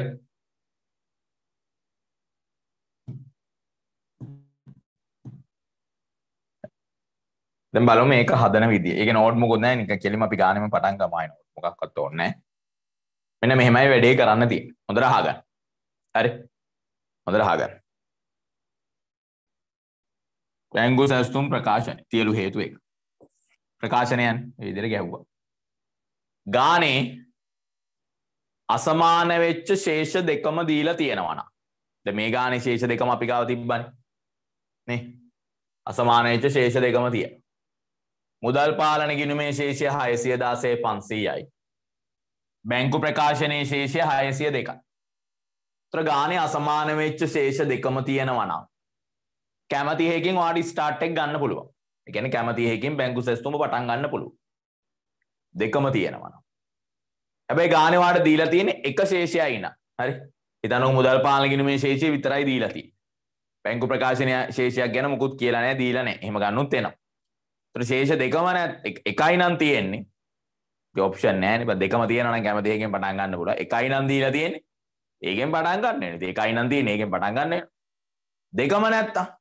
දැන් බලමු මේක හදන විදිය. ඒක නෝට් මොකුත් නැහැ නිකන් කෙලිම අපි ගානෙම පටන් ගමයි නෝට් මොකක්වත් ඕනේ නැහැ. මෙන මෙහෙමයි වැඩේ කරන්න තියෙන හොඳ රහගන්න හරි හොඳ රහගන්න පැංගු සැස්තුම් ප්‍රකාශන තියලු හේතු එක ප්‍රකාශනයන් විදිර ගැහ්වා ගානේ අසමාන වෙච්ච ශේෂ දෙකම දීලා තියෙනවනම් ද මේ ගානේ ශේෂ දෙකම අපි ගාව තිබ්බනේ නේ අසමාන වෙච්ච ශේෂ දෙකම තියෙන මුදල් පාලන ගිණුමේ ශේෂය 616 500යි බැංකු ප්‍රකාශනයේ ශේෂය හයසිය දෙක. ත්‍ර ගානය අසමානවෙච්ච ශේෂ දෙකම තියෙනවනම්. කැමතිහෙකින් වාඩි ස්ටාර්ට්ෙක් ගන්න පුළුව එකන කැමතිහෙකින් බැංකු සෙස්තුම පටන් ගන්න පුළුව. දෙකම තියෙනවනම්. හැබැයි ගානවාට දීලා තියෙන එක ශේෂය ඉන්න හරි එතන මුදල් පාලගෙන මේ ශේෂය විතරයි දීලති. පැංකු ප්‍රකාශනය ශේෂයක් ගැන මුකුත් කියලනෑ දීලනෑ හෙම ගන්නුත් එෙනවා. ත්‍ර ශේෂ දෙකම නැත් එකයි නම් තියෙන්නේ ඔප්ෂන් නෑන දෙකම තියෙන කැමතියගෙන් පටන්ගන්න පුල එකයි නන්දීල තියෙන ඒගෙන් පටන්ගන්න දෙකයි නන්දී ඒකෙන් පටන්ගන්න දෙකම නැත්තා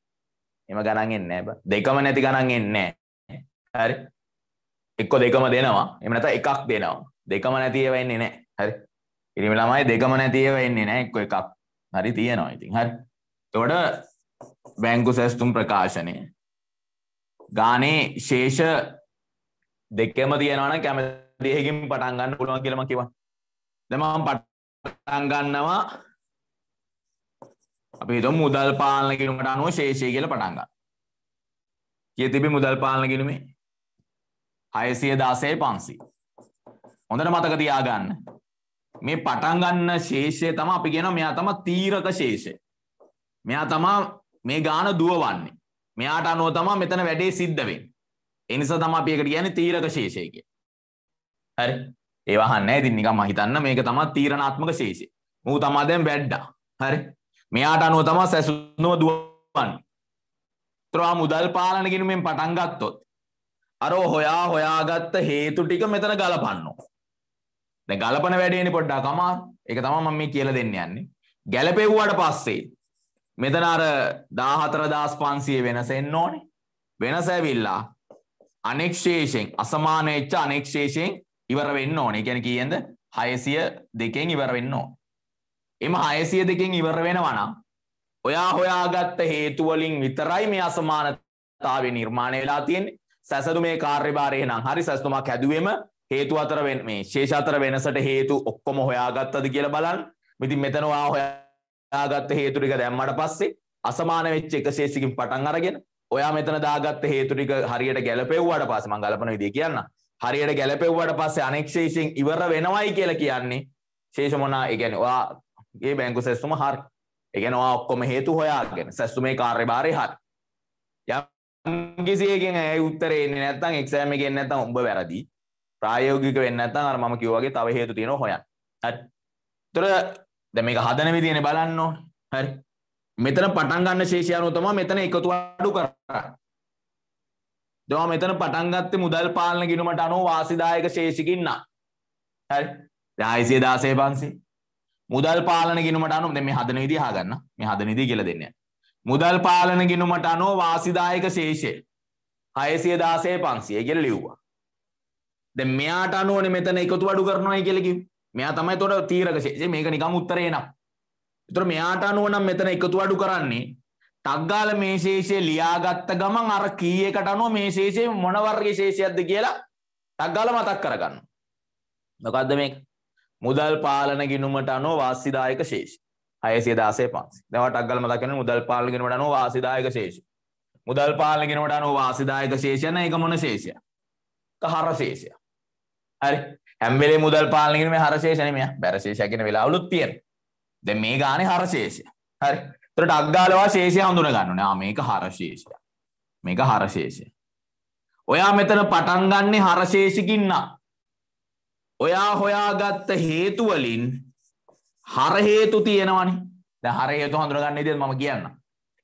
එම ගණන්ගෙන් නෑ දෙකම නැති ගණන්ගෙන් නෑ හරි එක්කො දෙකම දෙනවා එමනත එකක් දෙනවා දෙකම නැතිය වෙන්නේ නෑ හරි ඉරිම ළමයි දෙකම නැතිය වෙන්නේ නෑ එක්ක එකක් හරි තියෙනවා ඉතින් හරි තොඩ බැංකු සැස්තුම් ප්‍රකාශනය ගානේ ශේෂ දෙකම තියෙනවන කැමති දේහකින් පටන් ගන්න පුළුවන් කියලා මම කිව්වා. දැන් මම පටන් ගන්නවා අපි හිතමු මුදල් පාලන ගිණුමට අනුව ශේෂය කියලා පටන් ගන්නවා. කීය තිබේ මුදල් පාලන ගිණුමේ? 616500. හොඳට මතක තියාගන්න. මේ පටන් ගන්න ශේෂය තමයි අපි කියනවා මෙයා තමයි තීරක ශේෂය. මෙයා තමයි මේ ගාන දුවවන්නේ. මෙයාට අනුව තමයි මෙතන වැඩේ සිද්ධ වෙන්නේ. ඒ නිසා තමයි අපි ඒකට කියන්නේ තීරක ශේෂය කියලා. හරි ඒවාහන්න ඉතින් නිකම් මහිතන්න මේක තමත් තීරණාත්මක ශේෂය මූ තමා දැන් වැඩ්ඩා හරි මෙයාට අනුව තමා සැසුනුව දුවන් ත්‍රවා මුදල් පාලනගෙන මෙෙන් පටන්ගත්තොත් අරෝ හොයා හොයාගත්ත හේතු ටික මෙතන ගලපන්නෝ දැ ගලපන වැඩේනි පොඩ්ඩා කමා එක තම මම කියල දෙන්න යන්නේ ගැලපෙව්වට පස්සේ මෙතන අර දාහතර දස් පන්සිය වෙනසෙන් ඕනේ වෙනසැවිල්ලා අනෙක්ෂේෂෙන් අසමානච්ච අනෙක්ෂේෂෙන් ඉවර වෙන්න ඕනේ ගැන කියද හයසිය දෙකෙන් ඉවර වෙන්න ඕ. එම හයසිය දෙකෙන් ඉවර වෙනවනම් ඔයා හොයාගත්ත හේතුවලින් විතරයි මේ අසමානතාව නිර්මාණය වෙලා තියෙන් සැසතු මේ කාර්යභාරය නම් හරි සැස්තුමක් හැදුවම හේතු අතර වෙන මේ ශේෂ අතර වෙනසට හේතු ඔක්කොම හොයාගත්තද කියලා බලන්න මිතින් මෙතනවා හොයාගත්ත හේතු ටික දැම්මට පස්සේ අසමාන වෙච්ච එක ශේෂකින් පටන් අරගෙන ඔයා මෙතන දාගත්ත හේතු ටික හරියට ගැලපෙව්වට පස්සේ මම ගලපන විදිය කියන්නම් හරියට ගැලපෙව්වට පස්සේ අනෙක්ෂේෂෙන් ඉවර වෙනවයි කියලා කියන්නේ ශේෂමනා එකැන වාගේ බැංකු සැස්තුම හරි එකනවා ඔක්කොම හේතු හොයාගෙන සැස්තුමේ කාර්යභාරය හරි යම්කිසියකින් ඇ උත්තරේ නැත්තං එක්සෑම එකෙන් නැතම් උඹ වැරදි ප්‍රායෝගික වෙන්න ඇතන් අර මම කිව්වගේ තව හේතු තියෙන හොයන් තොර දැ මේක හදන විදියෙන බලන්න හරි මෙතන පටන් ගන්න ශේෂයනුතම මෙතන එකතු අඩු කරන්න දව මෙතන පටන්ගත්ත මුදල් පාලන ගිනුමට අනෝ වාසිදායක ශේෂිකින්න හරි රායිසිය දාසේ පන්සේ මුදල් පාලන ගිනුමට අනු මේ හදන විදි හාගන්න මේ හදන විදි කියල දෙන්න මුදල් පාලන ගිනුමට අනෝ වාසිදායක ශේෂය හයසිය දාසේ පන්සිය කියල ලිව්වා ද මෙයාට අනුවන මෙතන එකතු අඩු කරනවායි කියලකි මෙයා තමයි තොට තීරක ශේෂය මේක නිකම් උත්තරේ නම් තොර මෙයාට අනුවනම් මෙතන එකතු අඩු කරන්නේ තක්ගාල මේශේෂය ලියාගත්ත ගමන් අර කීයකට අනුව මේ ශේෂය මොනවර්ගේ ශේෂයක්ද කියලා තක්ගාල මතක් කරගන්න. නොකක්ද මේ මුදල් පාලන ගිනුමට අනුව වාසිදායක ශේෂ හයසේ දාසේ පන්සි දවට අක්ගල මතකන මුදල් පාලන ගෙනට අනුව වාසිදායක ශේෂ මුදල් පාලන ගෙනට අනුව වාසිදායක ශේෂයන එක මොන ශේෂය හර ශේෂය හරි හැම්බෙලේ මුදල් පාලනගෙන හරශේෂනය මෙය බැරශේෂයගෙන වෙලාවලුත් තියෙන ද මේ ගානේ හරශේෂය හරි එතකොට අග්ගාලවා ශේෂය හඳුන ගන්න ඕනේ. මේක හරශේෂය. මේක හරශේෂය. ඔයා මෙතන පටන් ගන්නේ හරශේෂිකින් ඔයා හොයාගත්ත හේතු වලින් හර හේතු තියෙනවනේ. දැන් හර හේතු හඳුනගන්න විදිහට මම කියන්නම්.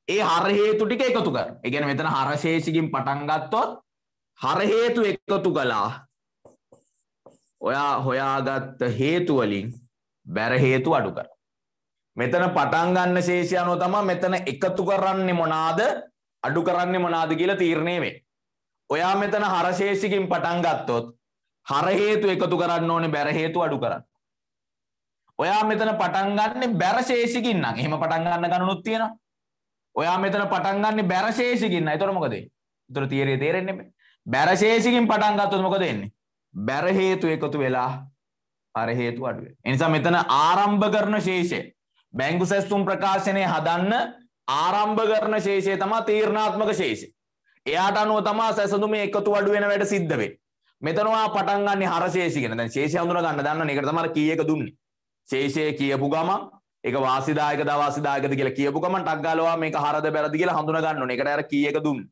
ඒ හර හේතු ටික එකතු කරන. ඒ කියන්නේ මෙතන හර ශේෂිකින් පටන් ගත්තොත් හර හේතු එකතු කළා. ඔයා හොයාගත්ත හේතු වලින් බැර හේතු අඩු කරා. මෙතන පටන් ගන්න ශේෂය අනුව තමයි මෙතන එකතු කරන්නේ මොනවාද අඩු කරන්නේ මොනවාද කියලා තීරණය වෙන්නේ. ඔයා මෙතන හර ශේෂිකින් පටන් ගත්තොත් හර හේතු එකතු කරන්න ඕනේ බැර හේතු අඩු කරන්න. ඔයා මෙතන පටන් ගන්න බැර ශේෂිකින් නම් එහෙම පටන් ගන්න ගණනුත් තියෙනවා. ඔයා මෙතන පටන් ගන්න බැර ශේෂිකින් නම් ඒතකොට මොකද වෙන්නේ? ඒතර තියරිය තේරෙන්නේ නැහැ. බැර ශේෂිකින් පටන් ගත්තොත් මොකද වෙන්නේ? බැර හේතු එකතු වෙලා අර හේතු අඩු වෙනවා. ඒ නිසා මෙතන ආරම්භ කරන ශේෂය බැංකු සැස්තුම් ප්‍රකාශනය හදන්න ආරම්භ කරන ශේෂය තමා තීරණාත්මක ශේෂය. එයාට අනුව තමා සැසඳුම එකතු වඩු වෙන වැඩ සිද්ධ වෙන්නේ. මෙතනවා පටන් ගන්න හරශේෂිගෙන දැන් ශේෂය හඳුනා ගන්න දන්න නේකට තමයි කීයක දුන්නේ. ශේෂය කියපු ගමන් ඒක වාසිදායක දවාසිදායකද කියලා කියපු ගමන් ටක් ගාලවා මේක හරද බැරද කියලා හඳුනා ගන්න ඕනේ. ඒකට අර කීයක දුන්නේ.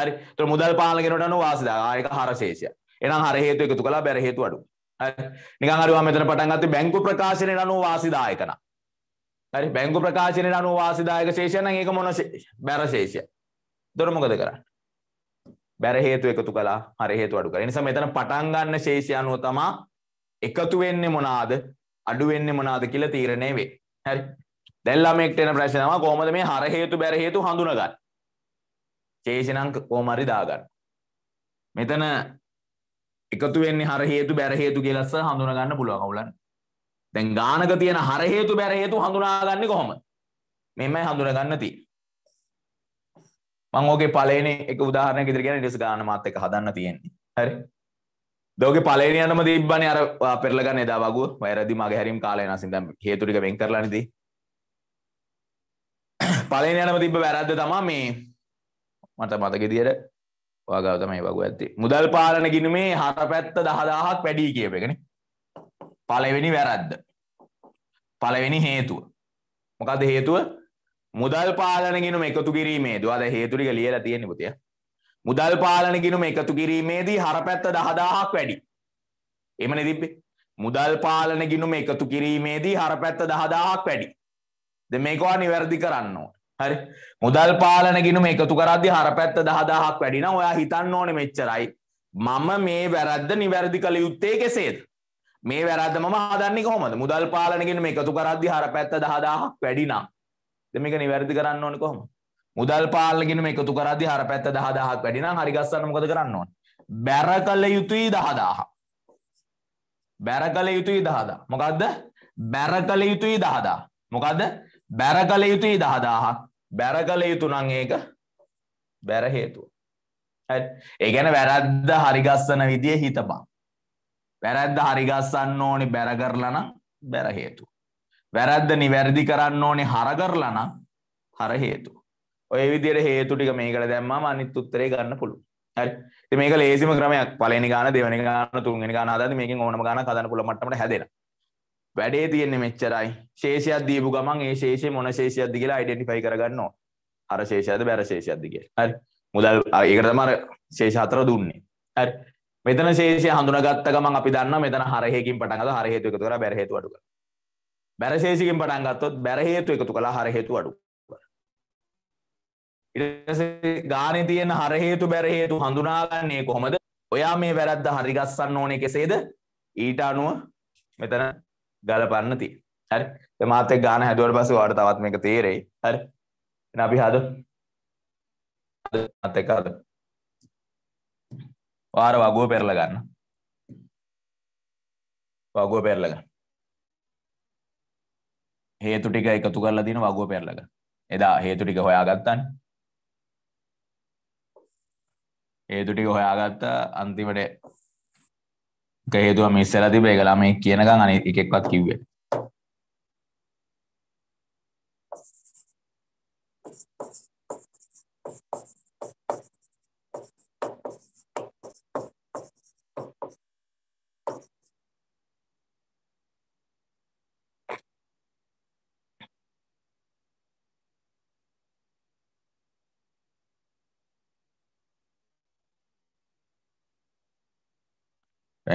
හරි. ඒතර මුදල් පාලන කෙනාට අනුව වාසිදායක. ආ ඒක හරශේෂය. එහෙනම් හර හේතු එකතු කළා බැර හේතු අඩු. හරි. නිකන් හරි වා මෙතන පටන් ගත්තේ බැංකු ප්‍රකාශනයේ අනුව වාසිදායකනා. හරි බැංගු ප්‍රකාශනයට අනුව වාසිදායක ශේෂය නම් ඒක මොන බැර ශේෂය. එතකොට මොකද කරන්නේ? බැර හේතු එකතු කළා, හරි හේතු අඩු කරා. ඒ නිසා මෙතන පටන් ගන්න ශේෂය අනුව තමයි එකතු වෙන්නේ මොනවාද, අඩු වෙන්නේ මොනවාද කියලා තීරණය වෙන්නේ. හරි. දැන් ළමෙක්ට එන ප්‍රශ්න තමයි කොහොමද මේ හර හේතු බැර හේතු හඳුනගන්නේ? ශේෂය නම් කොහොම හරි දාගන්න. මෙතන එකතු වෙන්නේ හර හේතු බැර හේතු කියලා හඳුනගන්න පුළුවන් අවුලන්නේ. දැන් ගානක තියෙන හර හේතු බැර හේතු හඳුනාගන්නේ කොහොමද? මෙහෙමයි හඳුනගන්න තියෙන්නේ. මම ඔගේ පළවෙනි එක උදාහරණයක් ඉදිරිය කියන ඉන්ඩස් ගාන මාත් එක හදන්න තියෙන්නේ. හරි. දෝගේ පළවෙනි යනම තිබ්බනේ අර පෙරලා ගන්න එදා වගුව. වැරදි මගේ හැරීම් කාලේ නැසින් දැන් හේතු ටික වෙන් කරලානේ දී. පළවෙනි යනම තිබ්බ වැරද්ද තමයි මේ මට මතක විදියට ඔයාගාව තමයි වගුව ඇත්තේ. මුදල් පාලන ගිණුමේ හතර පැත්ත 10000ක් වැඩි කියප එකනේ. පළවෙනි වැරද්ද. පළවෙනි හේතුව. මොකද හේතුව මුදල් පාලන ගිනුම එකතු කිරීමේදී අද හේතු ටික ලියලා තියෙන්නේ පුතේ. මුදල් පාලන ගිනුම එකතු කිරීමේදී හර පැත්ත 10000ක් වැඩි. එහෙමනේ තිබ්බේ. මුදල් පාලන ගිනුම එකතු කිරීමේදී හර පැත්ත 10000ක් වැඩි. දැන් මේකවා නිවැරදි කරන්න ඕනේ. හරි. මුදල් පාලන ගිනුම එකතු කරද්දී හර පැත්ත 10000ක් වැඩි නම් ඔයා හිතන්න ඕනේ මෙච්චරයි. මම මේ වැරද්ද නිවැරදි කළ යුත්තේ කෙසේද? මේ වැරද්ද මම හදන්නේ කොහොමද මුදල් පාලනගෙන මේ එකතු කරද්දි හර පැත්ත 10000ක් වැඩි නම් දැන් මේක නිවැරදි කරන්න ඕනේ කොහොමද මුදල් පාලනගෙන මේ එකතු කරද්දි හර පැත්ත 10000ක් වැඩි නම් හරි ගස්සන්න මොකද කරන්න ඕනේ බැර කළ යුතුයි 10000ක් බැර කළ යුතුයි දහදා මොකක්ද බැර කළ යුතුයි දහදා මොකක්ද බැර කළ යුතුයි දහදාහක් බැර කළ යුතු නං ඒක බැර හේතුව ඒ ගැන වැරද්ද හරිගස්සන විදිය හිතපා වැරැද්ද හරිගස්සන්න ඕනි බැරගරලන බැර හේතු. වැරැද්ද නිවැරදි කරන්න ඕනේ හරගරලන හර හේතු. ඔය විදිර හේතු ටික මේකට දැම්මම අනිත් උත්තරේ ගන්න පුළු. හරි මේක ලේසිම ක්‍රමයක් පලනි ගාන දෙවනි ගාන තුන්ගෙන ගාන අද මේක ඕනම ගාන කදන්න පුළමටමට හැදෙන වැඩේ තියෙන්නේ මෙච්චරයි ශේෂයක් දීපු ගමන් ඒ ශේෂය මොන ශේෂයක්ද කියලා අයිඩෙන්ටිෆයි කරගන්නවා අර ශේෂයද බැර ශේෂයක්ද කියලා හරි මුදල් ඒකට තමයි ශේෂ හතර දුන්නේ හරි මෙතන ශේෂය හඳුනගත්ත ගමන් අපි දන්න මෙතන හරහයකින් පටන් ගත්තා හර හේතු එකතු කරලා බැර හේතු අඩු කරලා බැර ශේෂිකින් පටන් ගත්තොත් බැර හේතු එකතු කළා හර හේතු අඩු කරලා ඊට පස්සේ ගානේ තියෙන හර හේතු බැර හේතු හඳුනාගන්නේ කොහොමද ඔයා මේ වැරද්ද හරි ගස්සන්න ඕනේ කෙසේද ඊට අනුව මෙතන ගලපන්න තියෙන්නේ හරි දැන් මාත් එක්ක ගාන හැදුවට පස්සේ ඔයාලට තවත් මේක තේරෙයි හරි එහෙනම් අපි හද අද මාත් එක්ක හදමු වාර වගුව පෙරල ගන්න වගුව පෙරලග හේතු ටික එකතු කරලා දින වගුව පෙරලග එදා හේතු ටික හොයාගත්තන් හේතු ටික හොයාගත්ත අන්තිමට හේතුව මිස්සලා තිබේ ඒගලා මේ කියනකම් අනිත් එකෙක්වත් කිව්වේ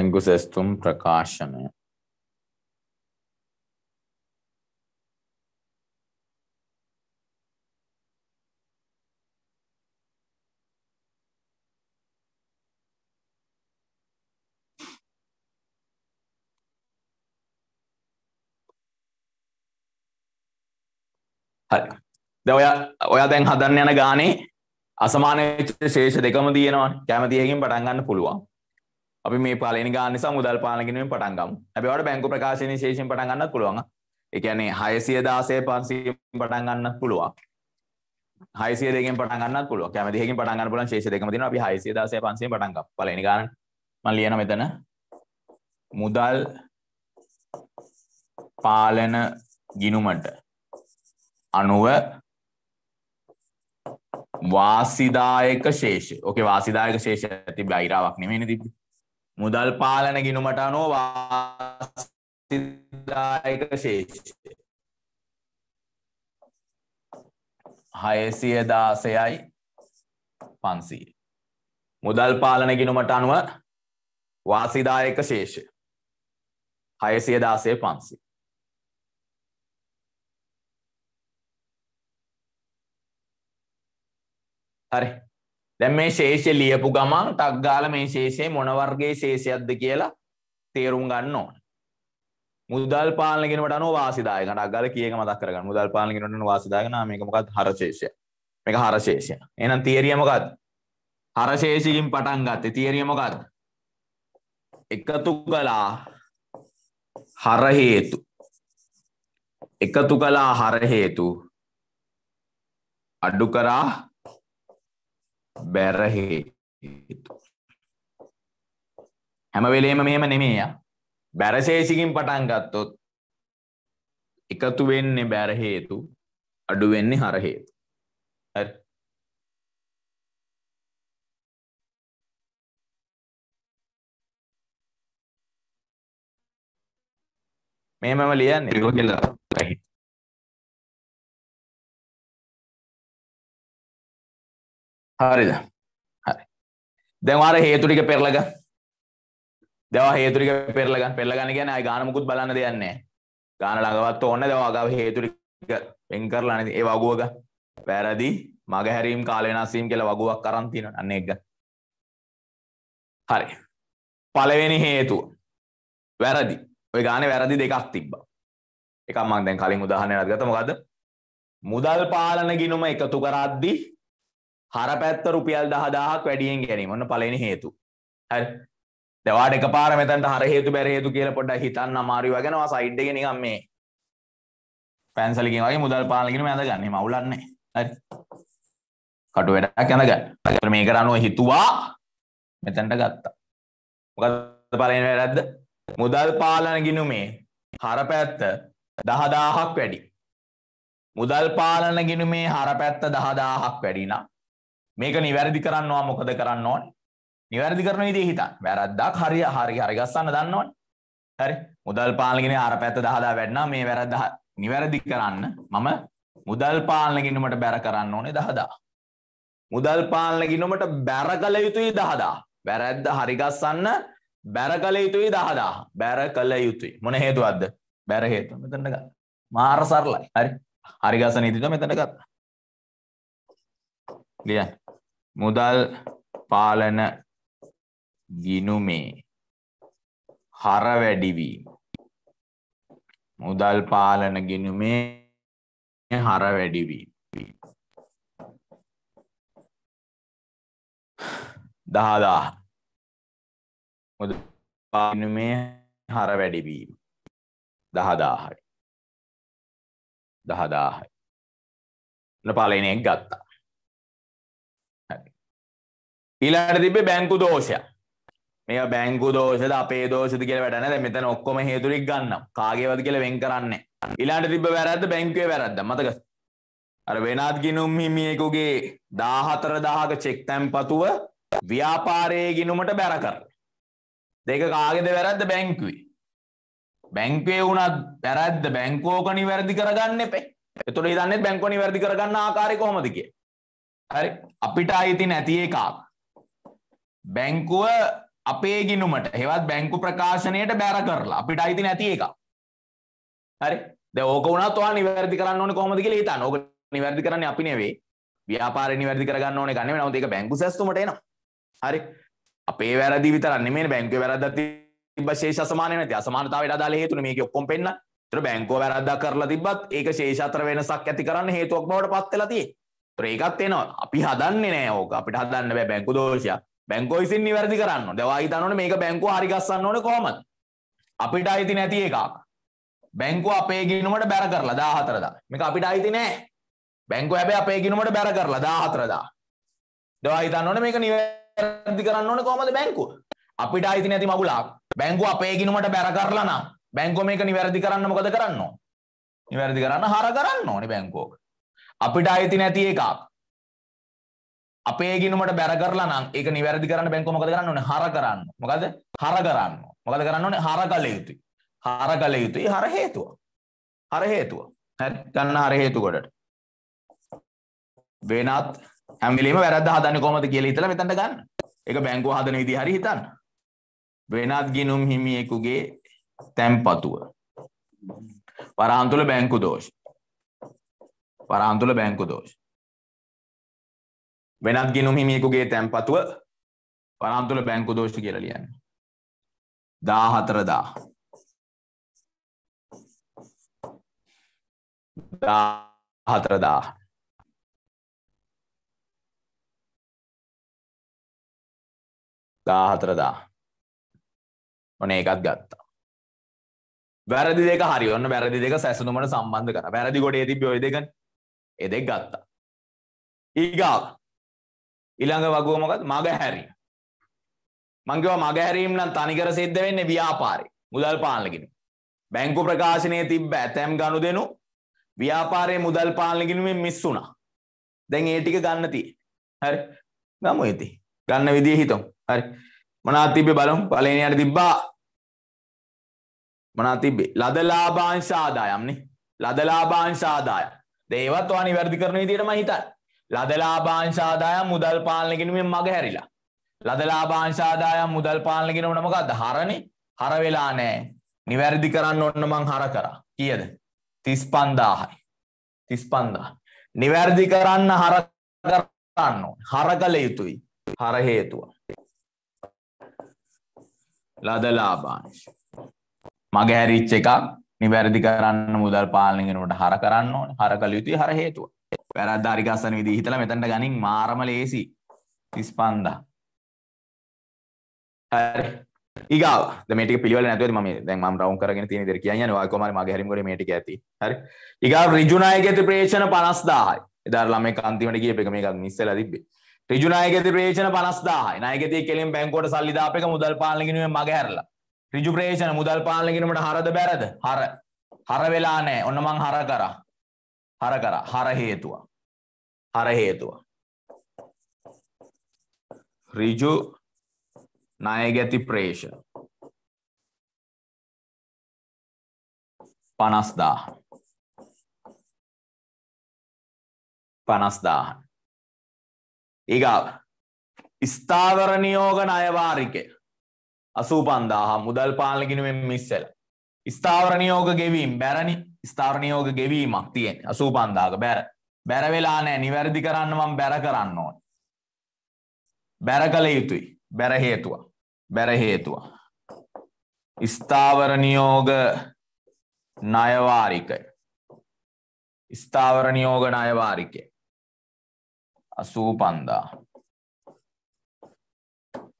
ඇංගුසෙස්තුම් ප්‍රකාශනය හරි. දැන් ඔයා ඔයා දැන් හදන්න යන ගානේ අසමාන ශේෂ දෙකම තියෙනවා. කැමති එකකින් පටන් ගන්න පුළුවන්. අපි මේ පලනි ගාන මුදල් පාලගෙනුවෙන් පටන්ගම් ඇබවට බැංකු ප්‍රකාශන ශේෂෙන් පටන්ගන්න පුළුවන් එකනේ හයසිය දාසය පන්සීම් පටන්ගන්න පුළුවන් හයිසියදෙන් පටගන්න පුළුව කැමතිහකින් පටන්ගන්න පුලන් ශේෂ දෙකම තින අපි හයිසිය දාසය පන්සේ පටන්ග පලනි ගාන මන් ලියන මෙතන මුදල් පාලන ගිනුමට අනුව වාසිදායක ශේෂ ඕකේ වාසිදායක ශේෂ ඇති බයිරාවක් නෙමෙයි තිබ්බේ මුදල් පාලන ගිනුමට අනුව වාසිදායක ශේෂය හයසිය දාසයයි පන්සීය. මුදල් පාලන ගිනුමට අනුව වාසිදායක ශේෂය හයසිය දාසය පන්සි. හරි දැන් මේ ශේෂය ලියපු ගමන් ටක් ගාලා මේ ශේෂය මොන වර්ගයේ ශේෂයක්ද කියලා තේරුම් ගන්න ඕන. මුදල් පාලන කෙනෙකුට අනුව වාසිදායක ටක් ගාලා කීයක මතක් කරගන්න. මුදල් පාලන කෙනෙකුට අනුව වාසිදායක නා මේක මොකක්ද හර ශේෂය. මේක හර ශේෂය. එහෙනම් තියරිය මොකක්ද? හර ශේෂිකින් පටන් ගත්තේ තියරිය මොකක්ද? එකතු කළා හර හේතු එකතු කළා හර හේතු අඩු කරා බැර හේතු. හැම වෙලේම මෙහෙම නෙමේ බැරශේෂිකින් පටන් ගත්තොත් එකතු වෙන්නේ බැර හේතු අඩු වෙන්නේ හර හේතු. හරි. මෙහෙමම ලියන්නේ. හරිද හරි දැවාර හේතුටික පෙරලග දවා හේතුරික පෙරලග පෙල්ලගන්න ගැන ගානමකුත් බලන්න දෙයන්නේ ගාන ළඟවත් ඕන්න දවාගාව හේතුරික පෙන් කරලාන ඒ වගුවග පැරදි මගහැරීම් කාලවෙනසීම් කියල වගුවක් කරන්තින අන්න එක හරි පලවෙනි හේතුව වැරදි ඔය ගාන වැරදි දෙකක් තිබ්බ එකමක් දැන් කලින් උදාහනයක් ගත මොකද මුදල් පාලන ගිනුම එකතු කරද්දි හර පැත්ත රුපියල් දහදාහක් වැඩියෙන් ගැනීම ඔන්න පලන හේතු හරි දවාට එක පාර මෙතැන්ට හර හේතු බැර හේතු කියල පොඩ හිතන්න අමාරු වගෙනවා සයිඩ්ඩ ගෙනකම් මේ පැන්සලිකින් වගේ මුදල් පාලගෙන ඇඳ ගන්න මවුලන්නේ හරි කටු වැඩක් ඇඳගන්න මේකට අනුව හිතුවා මෙතැන්ට ගත්තා මොකද පලන වැඩද්ද මුදල් පාලන ගිනුමේ හර පැත්ත දහදාහක් වැඩි මුදල් පාලන ගිනුමේ හර පැත්ත දහදාහක් වැඩිනම් මේක නිවැරදි කරන්නවා මොකද කරන්න ඕන නිවැරදි කරන විදිහ හිතන්න වැරද්දක් හරි හරි හරි ගස්සන්න දන්න ඕන හරි මුදල් පාලනගෙන අර පැත්ත දහදා වැඩනා මේ වැරද්ද නිවැරදි කරන්න මම මුදල් පාලනගින්නමට බැර කරන්න ඕනේ දහදා මුදල් පාලනගින්නමට බැර කළ යුතුයි දහදා වැරැද්ද හරිගස්සන්න බැර කළ යුතුයි දහදා බැර කළ යුතුයි මොන හේතුවක්ද බැර හේතුව මෙතන ගන්න මාර සරලයි හරි හරිගසන ඉදිරියට මෙතන ගන්න ලියන්න මුදල් පාලන ගිනුමේ හර වැඩිවීම මුදල් පාලන ගිනුමේ හර වැඩිවීම දහදා පාලනුමේ හර වැඩිවීම දහදාහයි දහදාහයි පලනයෙක් ගත්තා ඊලාට තිබේ බැංකු දෝෂය මේ බැංකු දෝෂද අපේ දෝෂද කියල වැටන මෙතන ඔක්කොම හේතුරික් ගන්න කාගේවද කියල වෙන් කරන්න ඉලාට තිබ වැරද බැංකේ වැරද්ද මතක අර වෙනත් ගිනුම් හිමියෙකුගේ දාහතර දාහක චෙක් තැම් පතුව ව්‍යාපාරයේ ගිනුමට බැර කර දෙක කාගෙද වැරද්ද බැංකුවේ බැංකේ වුණත් වැරද්ද බැංකෝකනි වැරදි කරගන්න එපේ එතුට හිතන්නේ බැංකොනි වැරදි කරගන්න ආකාරය කොහොමදක හරි අපිට අයිති නැති එකක් බැංකුව අපේ ගිනුමට හෙවත් බැංකු ප්‍රකාශනයට බැර කරලා අපිට අයිති නැති එක හරි ද ඕක වුණා තුවා නිවැරදි කරන්න ඕනේ කොහොමද කියලා හිතන්න ඕක නිවැරදි කරන්නේ අපි නෙවෙයි ව්‍යාපාරේ නිවැරදි කරගන්න ඕනේ ගන්න නමුත් ඒක බැංකු සැස්තුමට එනවා හරි අපේ වැරදි විතරක් නෙමෙයි බැංකුවේ වැරද්දක් තිබ්බ ශේෂ අසමාන නැති අසමානතාවයට අදාළ හේතුනේ මේකේ ඔක්කොම පෙන්න. ඒතර බැංකුව වැරද්දක් කරලා තිබ්බත් ඒක ශේෂ අතර වෙනසක් ඇති කරන්න හේතුවක් බවට පත් වෙලා තියෙන්නේ. ඒතර ඒකත් එනවා. අපි හදන්නේ නෑ ඕක. අපිට හදන්න බෑ බැංකු දෝෂයක්. බැංකෝ විසින් නිවැරදි කරන්න දවයි තනන මේක බැංකු හරිගස්සන්න ඕන කොම අපිට අයිති නැති එකක් බැංකු අපේ ගිනුමට බැර කරලා දාහතරදා මේක අපිට අයිති නෑ බැංකු හැබැ අපේ ගිනුමට බැර කරලා දාහතරදා දවයි තන්නන මේක නිවැරදි කරන්න ඕන කොමද බැංකු අපිට අයිති නැති මගුලක් බැංකු අපේ ගිනුමට බැර කරලා නම් බැංකෝ මේක නිවැරදි කරන්න මොකද කරන්න නිවැරදි කරන්න හර කරන්න ඕනේ බැංකෝක අපිට අයිති නැති එකක් අපේ ගිනුමට බැර කරලා නම් ඒක නිවැරදි කරන්න බැංකුව මොකද කරන්න ඕනේ? හර කරන්න. මොකද? හර කරන්න. මොකද කරන්න ඕනේ? හර කළ යුතුයි. හර කළ යුතුයි හර හේතුව. හර හේතුව. හරි. ගන්න හර හේතු කොටට. වෙනත් හැම වෙලෙම වැරද්ද හදන්නේ කොහොමද කියලා හිතලා මෙතනට ගන්න. ඒක බැංකුව හදන විදිහ හරි හිතන්න. වෙනත් ගිනුම් හිමියෙකුගේ තැන්පතුව. වරහන්තුල බැංකු දෝෂ. වරහන්තුල බැංකු දෝෂ. වෙනත් ගෙනුහිමියෙකුගේ තැන්පතුව පරන්තුල බැංකු දෝෂ්ට කියලා ලියන්න. දාහතරදා දාහතරදා දාහතරදා ඔන ඒකත් ගත්තා. වැරදි දෙක හරි ඔන්න වැරදි දෙක සැසනුමට සම්බන්ධ කර වැරදි ගොඩේ තිබ ඔය දෙකන එදෙක් ගත්තා. ඒගාව ඊළඟ වගුව මොකද මගහැරීම. මං කියවා මගහැරීම නම් තනිකර සිද්ධ වෙන්නේ ව්‍යාපාරේ. මුදල් පාලන ගිණුම. බැංකු ප්‍රකාශනයේ තිබ්බ ඇතැම් ගනුදෙනු ව්‍යාපාරයේ මුදල් පාලන ගිණුමෙන් මිස් වුණා. දැන් ඒ ටික ගන්න තියෙන්නේ. හරි. ගමු ඉතින්. ගන්න විදිය හිතමු. හරි. මොනවද තිබ්බේ බලමු. පළවෙනියට තිබ්බා මොනවද තිබ්බේ? ලදලාභාංශ ආදායම් නේ. ලදලාභාංශ ආදායම්. ඒවත් ඔයා නිවැරදි කරන විදියටම හිතන්නේ. ලදලාභාංශාදායම් මුදල් පාලන ගැනීමෙන් මග හැරිලා. ලදලාභාංශාදායම් මුදල් පාලන ගැනීම මොකද්ද? හරනේ. හර වෙලා නැහැ. නිවැරදි කරන්න ඕන මං හර කරා. කීයද? 35000යි. 35000. නිවැරදි කරන්න හර කරන්න ඕන. හර කළ යුතුයි. හර හේතුව. ලදලාභාංශ. මග හැරිච්ච එකක් නිවැරදි කරන්න මුදල් පාලන ගැනීමට හර කරන්න ඕන. හර කළ යුතුයි හර හේතුව. වැරද්ද අරිගස්සන විදිහ හිතලා මෙතනට ගනින් මාරම ලේසි 35000 හරි ඊගාව දැන් මේ ටික පිළිවෙල නැතුවද මම දැන් මම රවුම් කරගෙන තියෙන විදිහට කියන්න යනවා කොහොම හරි මගේ හැරිම කරේ මේ ටික ඇති හරි ඊගාව ඍජු නායකයේ ප්‍රේක්ෂණ 50000යි එදා ළමෙක් අන්තිමට ගියප එක මේකක් මිස් වෙලා තිබ්බේ ඍජු නායකයේ ප්‍රේක්ෂණ 50000යි නායකයේ කෙලින් බැංකුවට සල්ලි දාප එක මුදල් පාලන ගිණුමෙන් මග හැරලා ඍජු ප්‍රේක්ෂණ මුදල් පාලන ගිණුමට හරද බැරද හර හර වෙලා නැහැ ඔන්න මං හර කරා හර කර හර හේතුව හර හේතුව ඍජු ණය ගැති ප්‍රේෂ 50000 50000 ඊගාව ස්ථාවර නියෝග ණය වාරිකය 85000 මුදල් පාලන ගිණුමෙන් මිස්සලා ස්ථාවරණයෝග ගෙවීම් බැරණි ස්ථාවරණයෝග ගෙවීමක් තියෙන අසූපන්දාක බැර බැරවෙලා නෑ නිවැරදි කරන්න මම බැර කරන්න ඕන බැර කළ යුතුයි බැර හේතුව බැර හේතුව ස්ථාවරණියෝග නයවාරිකය ස්ථාවරණියෝග නයවාරිකය අසූපන්දා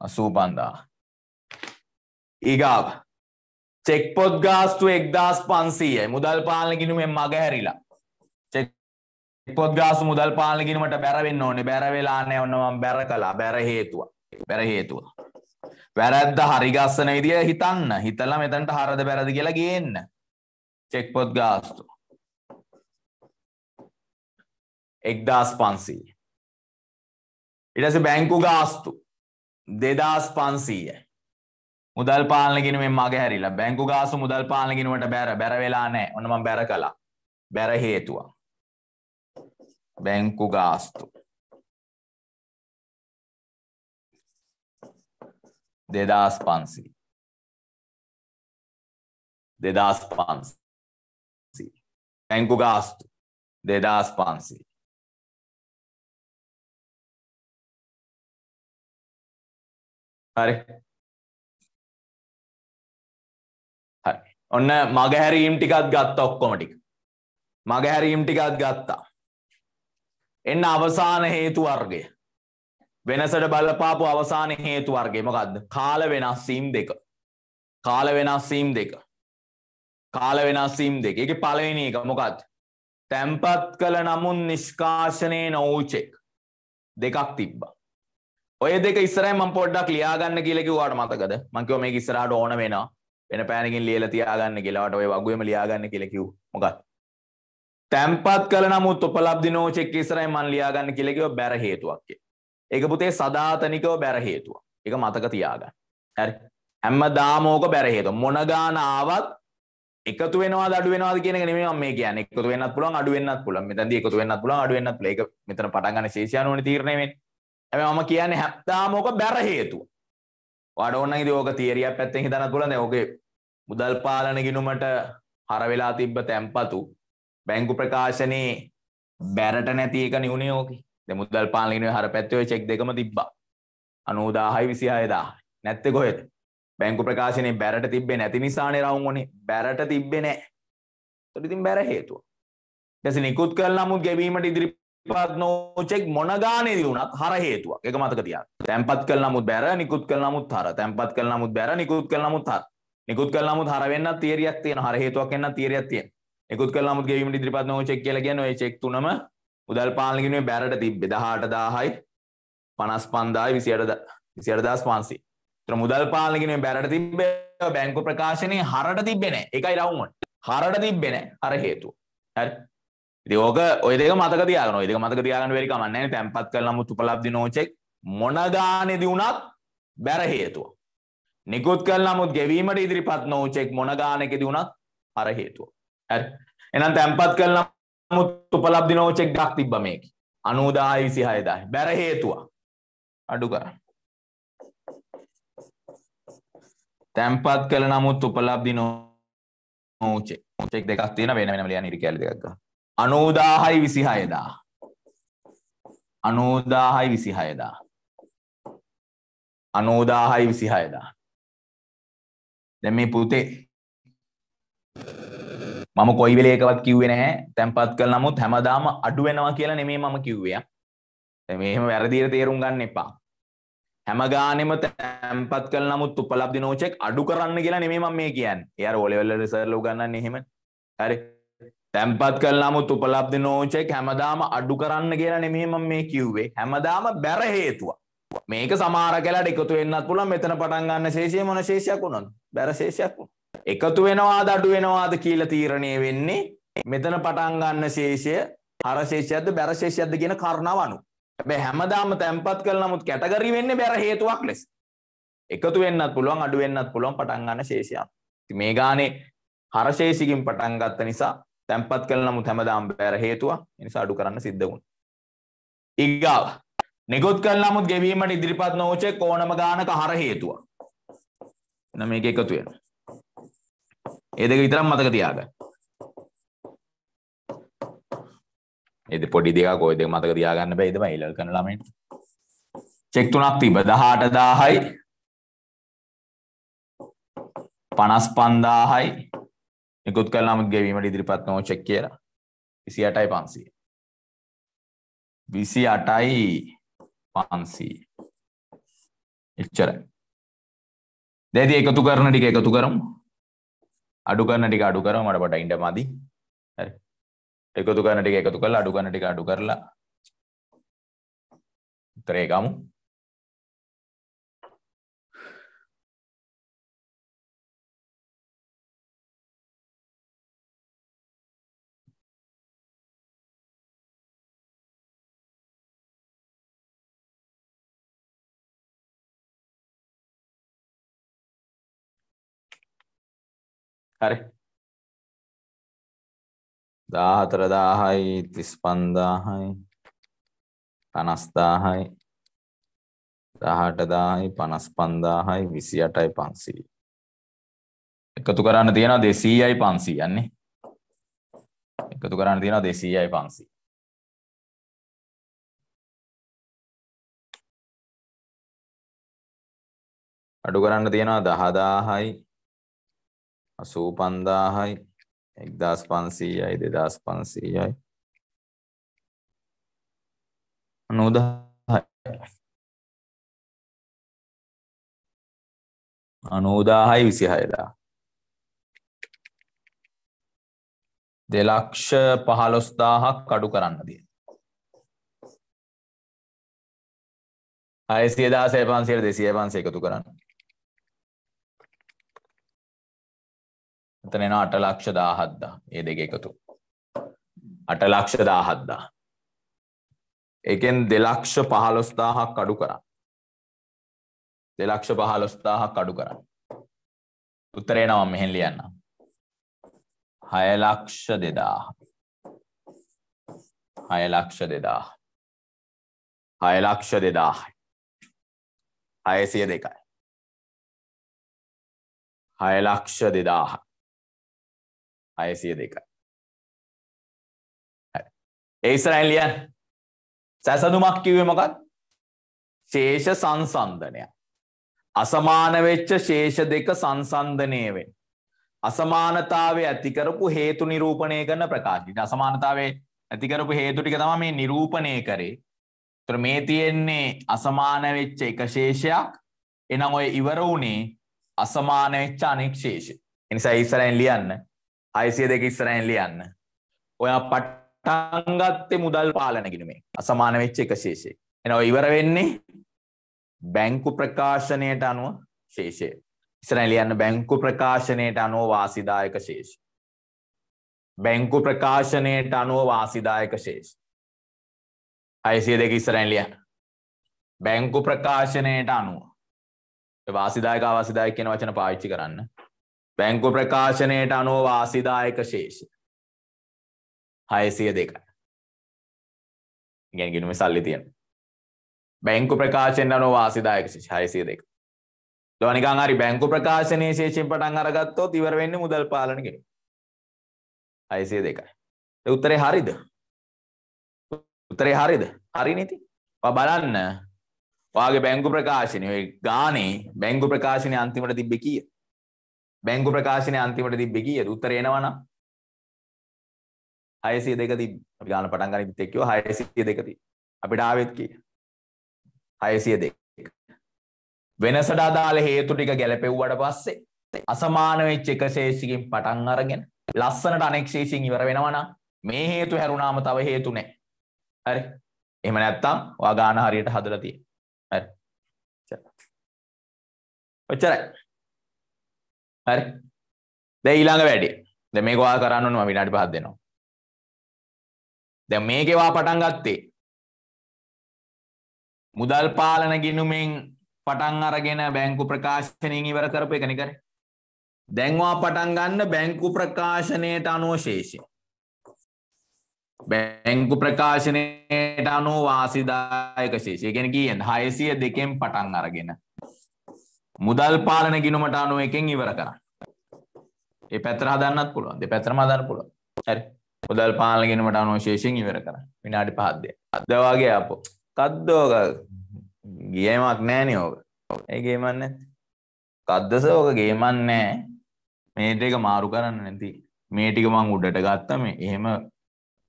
අසූපන්දා ඊගාව චෙක්පොත් ගාස්තු එක්දස් පන්සීය මුදල් පාලනකිනුමෙන් මග හැරිලා චෙක්පොත් ගාසු මුදල් පාලනකිනීමට බැරවෙන්න ඕනේ බැරවෙලානය ඔන්නවම් බැර කලා බැර හේතුව බැර හේතුව. වැරැද්ද හරිගස්සන විදිිය හිතන්න හිතලා මෙතැන්ට හරද බැරදි කියලා ගන්න චෙක්පොත් ගාස්තු එක්දස් පන්සී. ඉටස බැංකු ගාස්තු දෙදස් පන්සීයයි මුදල් පාලනගෙනුවෙන් මග හැරිලා බැංකු ගාසු මුදල් පාලනගෙනුවට බැර බැර වෙලා නෑ ඔන්න මම බැර කළා බැර හේතුව බැංකු ගාස්තු දෙදස් පන්සි දෙදස් පන්සි පැංකු ගාස්තු දෙදස් පන්සි හරි ඔන්න මගහැරීම් ටිකත් ගත්ත ඔක්කොමටික මගහැරීම් ටිකත් ගත්තා එන්න අවසාන හේතු වර්ගය වෙනසට බලපාපු අවසාන හේතු වර්ගේ මොකක්ද කාල වෙනස්සීම් දෙක කාල වෙනස්සීම් දෙක කාල වෙනස්සීම් දෙක එක පලවෙනි එක මොකක්ද තැම්පත් කළ නමුන් නිෂ්කාශනය නොවූචෙක් දෙකක් තිබ්බා ඔය දෙක ඉස්සරයි මම පොඩ්ඩක් ලියාගන්න කියලකිවවාට මතකද මංකව මේ ඉස්සරහට ඕන වෙනවා වෙන පෑනකින් ලියල තියාගන්න කියලාට ඔය වගුවම ලියාගන්න කෙලෙකිව් මොකක් තැම්පත් කල නමුත් උපලබ්දි නෝචෙක් ඉස්සරයි මන් ලියාගන්න කෙලෙකව බැර හේතුවක් කිය එක පුතේ සදාතනිකව බැර හේතුව එක මතක තියාගන්න හැරි හැම්ම දාමෝක බැර හේතු මොනගාන ආවත් එකතු වෙනවා අඩු වෙනවා කියන එක නෙමෙයි මම මේ කියන්නේ එකතු වෙන්නත් පුළුවන් අඩු වෙන්නත් පුළුවන් මෙතනදී එකතු වෙන්නත් පුළුවන් අඩු වෙන්නත් පුළුවන් ඒක මෙතන පටන් ගන්න ශේෂයන් වුණේ තීරණය වෙන්නේ හැබැයි මම කියන්නේ හැප්තාමෝක බැර හේතුව වඩෝන්න රෝක තේරිය පැත්තෙන් හිතන පුලන ඕගේ මුදල් පාලන ගිනුමට හරවෙලා තිබ්බ තැම්පතු බැංකු ප්‍රකාශනයේ බැරට නැති එක නිවුණයෝකි මුදල් පාලින හර පැත්වය චෙක් දෙකම තිබ්බා අනූදාහයි විසිහයදා නැත්ත ගොයද බැංකු ප්‍රකාශනය බැරට තිබේ නැති නිසාන රවුන් ඕනේ බැරට තිබ්බෙ නෑ තොටිතින් බැර හේතුව දැසි නිකුත් කරලා මුත් ගැබීමට ඉදිරි ඉපත් නෝචෙක් මොනගානේදී වුණත් හර හේතුවක් එක මතක තියාගන්න. තැම්පත් කළ නමුත් බැර නිකුත් කළ නමුත් හර. තැම්පත් කළ නමුත් බැර නිකුත් කළ නමුත් හර. නිකුත් කළ නමුත් හර වෙන්නත් තියරියක් තියෙන. හර හේතුවක් වෙන්නත් තියරියක් තියෙන. නිකුත් කළ නමුත් ගෙවීමට ඉදිරිපත් නෝචෙක් කියලා කියන්නේ ඔය චෙක් තුනම මුදල් පාලන ගිණුමේ බැරට තිබ්බේ 18000යි 55000යි 28000 28500. ඒතර මුදල් පාලන ගිණුමේ බැරට තිබ්බේ බැංකු ප්‍රකාශනයේ හරට තිබ්බේ නැහැ. ඒකයි රවුමොන්. හරට තිබ්බේ නැහැ. හර හේතුව. හරි. ඕක ඔයදක මතක තියාගන ඒක මතක තියාගන වෙරි මන්න තැන්පත් කරලම තුපලබ්දි නෝචෙක් මොනගානෙදි වුණත් බැර හේතුව. නිකුත් කල් නමුත් ගෙවීමට ඉදිරිපත් නෝචෙක් මොනගානකෙදි වුණත් අර හේතුව. ඇ එනම් තැන්පත් කල් නමුත් තුපලබ්දි නෝචෙක් ගක් තිබ්බ මේකි අනුදායි විසිහයදායි බැර හේතුව අඩු කර. තැන්පත් කළ නමුත් උපලබ්දි නෝ චෙක් දෙකක් තියෙන වෙන වෙනම ලියන ඉරි කැලි දෙකක් ගන්න. අනෝදාහයි විසිහයදා අනෝදාහයි විසිහයදා අනෝදාහයි විසිහයදා දැන් මේ පුතේ මම කොයි වෙලේකවත් කිව්වේ නැහැ තැම්පත් කළ නමුත් හැමදාම අඩු වෙනවා කියලා නෙමෙයි මම කිව්වේ මේහෙම වැරදියට තේරුම් ගන්න එපා හැම ගානෙම තැම්පත් කළ නමුත් උපලබ්ධි නෝචෙක් අඩු කරන්න කියලා නෙමෙයි මම මේ කියන්නේ ඒ අර ඔලෙවල් රිසර්ල් උගන්නන්නේ එහෙම හරි තැම්පත් කල් නමුත් උපලබ්ධ නෝචෙක් හැමදාම අඩු කරන්න කියලා නෙමේ මම මේ කිව්වේ හැමදාම බැර හේතුව මේක සමාර කලට එකතු වෙන්නත් පුළුවන් මෙතන පටන් ගන්න ශේෂය මොන ශේෂයක් වුණොත් බැර ශේෂයක් වුණා එකතු වෙනවාද අඩු වෙනවාද කියලා තීරණය වෙන්නේ මෙතන පටන් ගන්න ශේෂය හර ශේෂයක්ද බැර ශේෂයක්ද කියන කාරණාව අනුව හැබැයි හැමදාම තැම්පත් කළ නමුත් කැටගරි වෙන්නේ බැර හේතුවක් ලෙස එකතු වෙන්නත් පුළුවන් අඩු වෙන්නත් පුළුවන් පටන් ගන්න ශේෂයක් මේ ගානේ හර ශේෂිකින් පටන් ගත්ත නිසා තැන්පත් කළ නමුත් හැමදාම් බෑර හේතුව නිසා අඩු කරන්න සිද්ධ වුණ. ඉගාව නිකුත් කළ නමුත් ගෙවීමට ඉදිරිපත් නෝචේ ඕනම ගානක හර හේතුව එන මේක එකතු වෙන. ඒ දෙක විතරක් මතක තියාගන්න. ඒද පොඩි දෙකක් ওই දෙක මතක තියාගන්න බෑ ඉදම ඊළඟ කරන ළමයින්ට. චෙක් තුනක් තිබ්බ 18000යි 55000යි නිකුත් කළ නමුත් ගෙවීමට ඉදිරිපත් නොවචක් කියලා විසි අටයි පන්සිය විසි අටයි පන්සී එච්චරයි දැති එකතු කරන ටික එකතු කරමු අඩු කරන ටික අඩු කරම මට පට ඉඩ මදි හරි එකතු කරන ටික එකතු කරලා අඩු කරන ටික අඩු කරලා උත්තරේ ගමු හරි දාහතරදාහයි තිස් පන්දාහයි පනස්දාහයි දහටදාහයි පනස් පන්දාහයි විසි අටයි පන්සී එකතු කරන්න තියෙනවා දෙසීයයි පන්සී යන්නේ එකතු කරන්න තියෙනවා දෙසීයයි පන්සී අඩු කරන්න තියෙනවා දහදාහයි අසූ පන්දාහයි එක්දස් පන්සීයයි දෙදස් පන්සීයයි නොද අනෝදාහයි විසි හයදා දෙලක්ෂ පහලොස්දාහක් කඩු කරන්න දිය අයසියදා සෑ පන්සියට දෙසිය පන්සේ එකතු කරන්න එතන එනවා 8 ලක්ෂ 17000. මේ දෙක එකතු. 8 ලක්ෂ 17000. එකෙන් 2 ලක්ෂ 15000ක් අඩු කරා. 2 ලක්ෂ 15000ක් අඩු කරා. උත්තරේ නම මෙහෙන් ලියන්න. 6 ලක්ෂ 2000. 6 ලක්ෂ 2000. 6 ලක්ෂ 2000. 602යි. 6 ලක්ෂ 2000. අයසිය දෙකයි ඒ ඉස්සරහින් ලියන්න සැසඳුමක් කිව්වේ මොකක්ද ශේෂ සංසන්දනය අසමාන වෙච්ච ශේෂ දෙක සංසන්දනය වෙන අසමානතාවය ඇති කරපු හේතු නිරූපණය කරන ප්‍රකාශය අසමානතාවේ ඇති කරපු හේතු ටික තමයි මේ නිරූපණය කරේ ඒතර මේ තියෙන්නේ අසමාන වෙච්ච එක ශේෂයක් එහෙනම් ඔය ඉවර වුණේ අසමාන වෙච්ච අනෙක් ශේෂය ඒ නිසා ඉස්සරහින් ලියන්න අයිසිය දෙක ඉස්සරැන් ලියන්න ඔයා පටන්ගත්තේ මුදල් පාලනගෙනුමේ අසමාන වෙච්ච එක ශේෂය එන ඉවර වෙන්නේ බැංකු ප්‍රකාශනයට අනුව ශේෂය ඉස්සරැන් ලියන්න බැංකු ප්‍රකාශනයට අනුව වාසිදායක ශේෂ බැංකු ප්‍රකාශනයට අනුව වාසිදායක ශේෂ අයිසිය දෙක ඉස්සරැන් ලියන්න බැංකු ප්‍රකාශනයට අනුව වාසිදායක වාසිදායක කියන වචන පාවිච්චි කරන්න බැංකු ප්‍රකාශනයට අනුව වාසිදායක ශේෂ හයසිය දෙකයි ගැනගෙනුම සල්ලි තියෙන බැංකු ප්‍රකාශෙන් අනුව වාසිදායක ශේෂ හයසිය දෙක ලොනිකං හරි බැංකු ප්‍රකාශනයේ ශේෂයෙන් පටන් අරගත්තොත් ඉවර වෙන්නේ මුදල් පාලන කෙනෙක් හයසිය දෙකයි උත්තරේ හරිද උත්තරේ හරිද හරි නේති බලන්න ඔයාගේ බැංකු ප්‍රකාශනය ඔය ගානේ බැංකු ප්‍රකාශනය අන්තිමට තිබ්බේ කීය බැංගු ප්‍රකාශනය අන්තිමට තිබ්බේ කීයද? උත්තර එනවා නම් 602 තිබ්බ. අපි ගාන පටන් ගන්න ඉතින් කිව්වා 602 තිබ්බ. අපිට ආවෙත් කීය? 602. වෙනසට අදාළ හේතු ටික ගැලපෙව්වට පස්සේ අසමාන වෙච්ච එක ශේෂිකෙන් පටන් අරගෙන ලස්සනට අනෙක් ශේෂින් ඉවර වෙනවා නම් මේ හේතු හැරුණාම තව හේතු නැහැ. හරි. එහෙම නැත්තම් ඔයා ගාන හරියට හදලා තියෙන්නේ. හරි. ඔච්චරයි. හරි දැ ඊළඟ වැඩේ දැ මේ ගවා කරන්නනවා විනාටි පහත් දෙනවා දැ මේකෙවා පටන් ගත්තේ මුදල් පාලන ගිනුමෙන් පටන් අරගෙන බැංකු ප්‍රකාශනයෙන් ඉවර කරපු එකනි කර දැන්වා පටන් ගන්න බැංකු ප්‍රකාශනයට අනුවශේෂය බැංකු ප්‍රකාශනයට අනුව වාසිදායක ශේෂය ගැන කියෙන් හයසිය දෙකෙන් පටන් අරගෙන මුදල් පාලන ගිනුමට අනුව එකෙන් ඉවර කරන්න. ඒ පැත්තට හදන්නත් පුළුවන්. දෙපැත්තම හදන්න පුළුවන්. හරි. මුදල් පාලන ගිනුමට අනුව ශේෂයෙන් ඉවර කරන්න. විනාඩි 5ක් දෙන්න. අද වගේ ආපෝ. කද්දෝක ගේමක් නෑනේ ඕක. ඒ ගේමක් නැත්. කද්දස ඕක ගේමක් නෑ. මේ ටික මාරු කරන්න නැති. මේ ටික මං උඩට ගත්තා මේ. එහෙම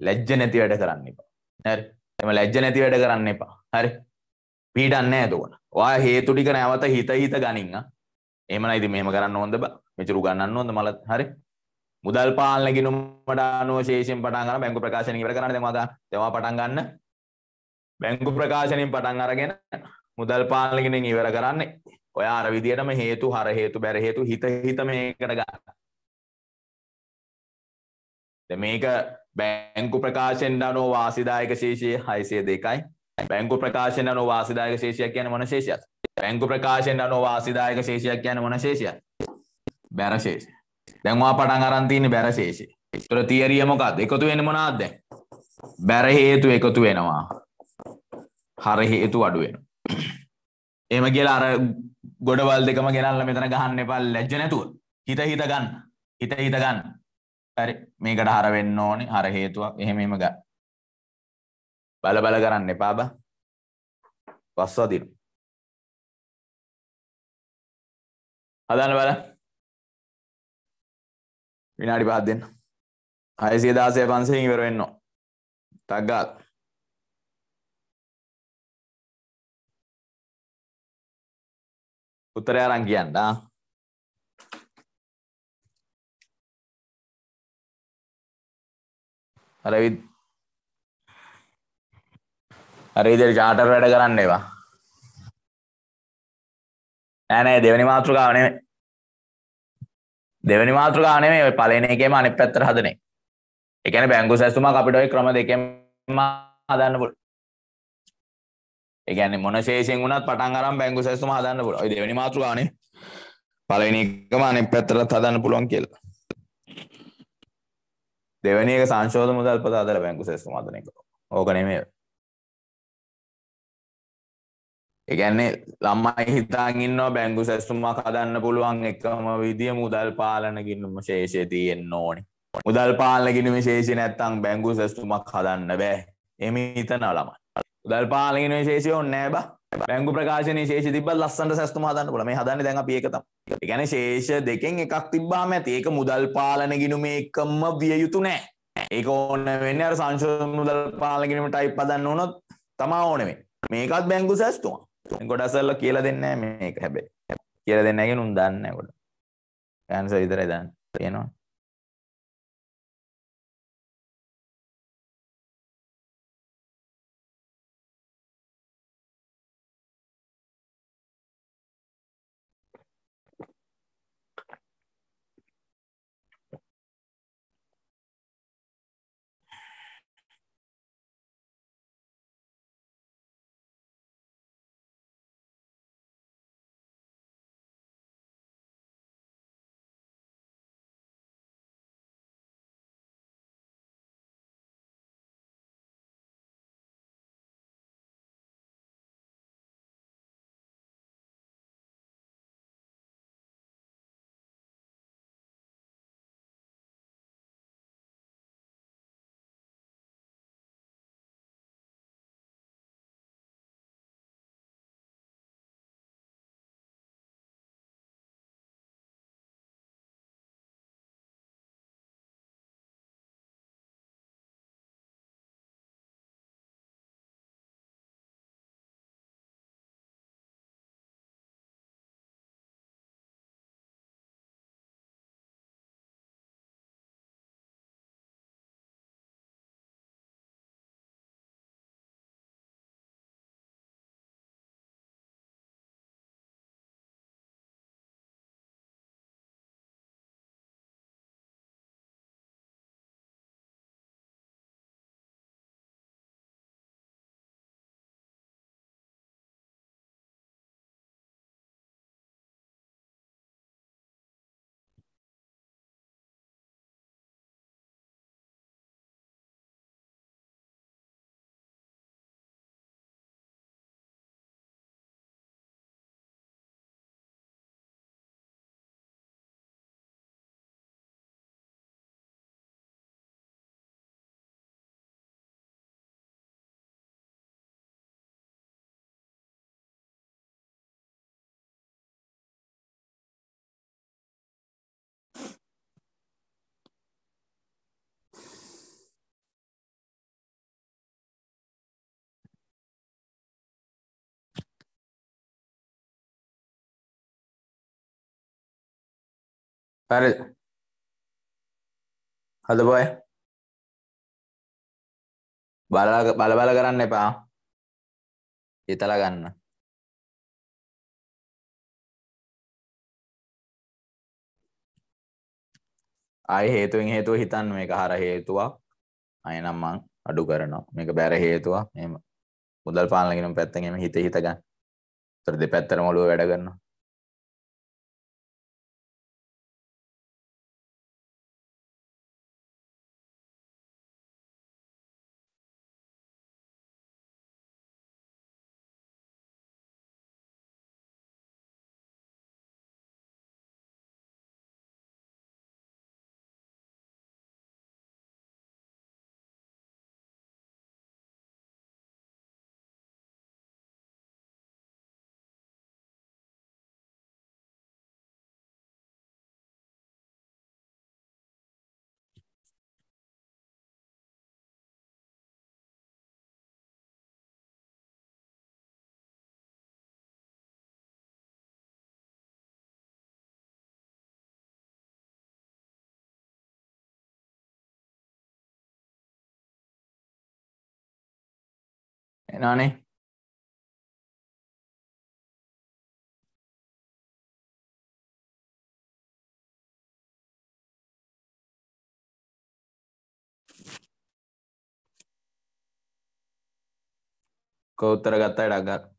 ලැජ්ජ නැති වැඩ කරන්න එපා. හරි. එහෙම ලැජ්ජ නැති වැඩ කරන්න එපා. හරි. පීඩන්නේ එතකොට වා හේතු ටික නැවත හිත හිත ගනින්න එහෙමනම් ඉතින් මෙහෙම කරන්න ඕනද බා මෙචරු ගන්නන්න ඕනද මලත් හරි මුදල් පාලන ගිණුමට අනුව ශේෂයෙන් පටන් ගන්න බැංකු ප්‍රකාශනය ඉවර කරන්න දැන් වාදා දැන් වා පටන් ගන්න බැංකු ප්‍රකාශනයෙන් පටන් අරගෙන මුදල් පාලන ගිණුම ඉවර කරන්නේ ඔය අර විදියටම හේතු හර හේතු බැර හේතු හිත හිත මේකට ගන්න දැන් මේක බැංකු ප්‍රකාශෙන් අනුව වාසිදායක ශේෂය 602යි බැංගු ප්‍රකාශන අනුව වාසිදායක ශේෂයක් කියන්නේ මොන ශේෂයක්ද? බැංගු ප්‍රකාශන අනුව වාසිදායක ශේෂයක් කියන්නේ මොන ශේෂයක්ද? බැර ශේෂය. දැන් ඔයා පටන් අරන් තින්නේ බැර ශේෂය. ඒතර තියරිය මොකක්ද? එකතු වෙන්නේ මොනවද දැන්? බැර හේතු එකතු වෙනවා. හර හේතු අඩු වෙනවා. එහෙම කියලා අර ගොඩවල් දෙකම ගෙනල්ලා මෙතන ගහන්න එපා ලැජ්ජ නැතුව. හිත හිත ගන්න. හිත හිත ගන්න. හරි මේකට හර වෙන්න ඕනේ. හර හේතුවක් එහෙම එහෙම ගන්න. බල බල කරන්න එපා බා. පස්ස වදින. හදන්න බලන්න. විනාඩි පහක් දෙන්න. 616 500 ඉවර වෙන්න ඕන. ටක් ගාලා. උත්තරය අරන් කියන්න ආ. අර අරේදර චාටර් වැඩ කරන්න ඒවා නෑනෑ දෙවැනි මාතෘකාවනේ දෙවැනි මාතෘකානේ ඔය පලන එකේම අනි පැත්තර හදනේ එකන බැංගු සැස්තුමක් අපිට ඔයි ක්‍රම දෙකෙන් හදන්න පුළ එකන මොන ශේෂෙන් වුණත් පටන් අරම් බැංගු සැස්තුම හදන්න පුළ ඔයි දෙවැනි මාතෘකානේ පලනි එකම අනි පැත්තරත් හදන්න පුළුවන් කියලා දෙවැනි එක සංශෝධ මුදල් පත අදර බැංගු සැස්තුම හදන එක ඕකනේ මේ එකන්නේ ළම්මයි හිතාගන්නවා බැංගු සැස්තුමා කදන්න පුළුවන් එකම විදිිය මුදල් පාලනගින්නම ශේෂය තියෙන් ඕනි මුදල් පාලනගිනම ශේෂ නැත්තං බැංගු සැස්තුමක් කදන්න බෑ එම හිත නලම මුදල් පාලගෙන ශේෂය ඔන්නෑ බ බැංගු ප්‍රකාශන ශේෂ තිබ ලස්සට සැස්තුම හදන්න පුලම හදන්න දැඟ පියකතම් එකන ශේෂ දෙකෙන් එකක් තිබ්බාම ඇති ඒක මුදල් පාලන ගිනුම එකම්ම විය යුතු නෑ ඒක ඕන්න වෙන්න අර සංශ මුදල් පාලගෙනීම ටයි් පදන්න ඕනොත් තමා ඕනෙමේ මේකත් බැංගු සැස්තුවා ගොඩසල්ල කියලා දෙන්න මේක හැබැයි කියලා දෙන්නගෙන උන් දන්න ගොඩ කෑන්ස විතරයි දන්න තියෙනවා හරි හදබය බල බලබල කරන්න එපා හිතලා ගන්න ආය හේතුවෙන් හේතුව හිතන්න මේක හර හේතුවක් අයනම් මං අඩු කරනවා මේක බැර හේතුවක් මෙහෙම මුදල් පාලනගෙන පැත්තෙන් එම හිත හිත ගන්න. උතර දෙපැත්තට මොළුව වැඩ කරනවා. එනානේ කෝත්තර ගත්තා ඩක්ගත්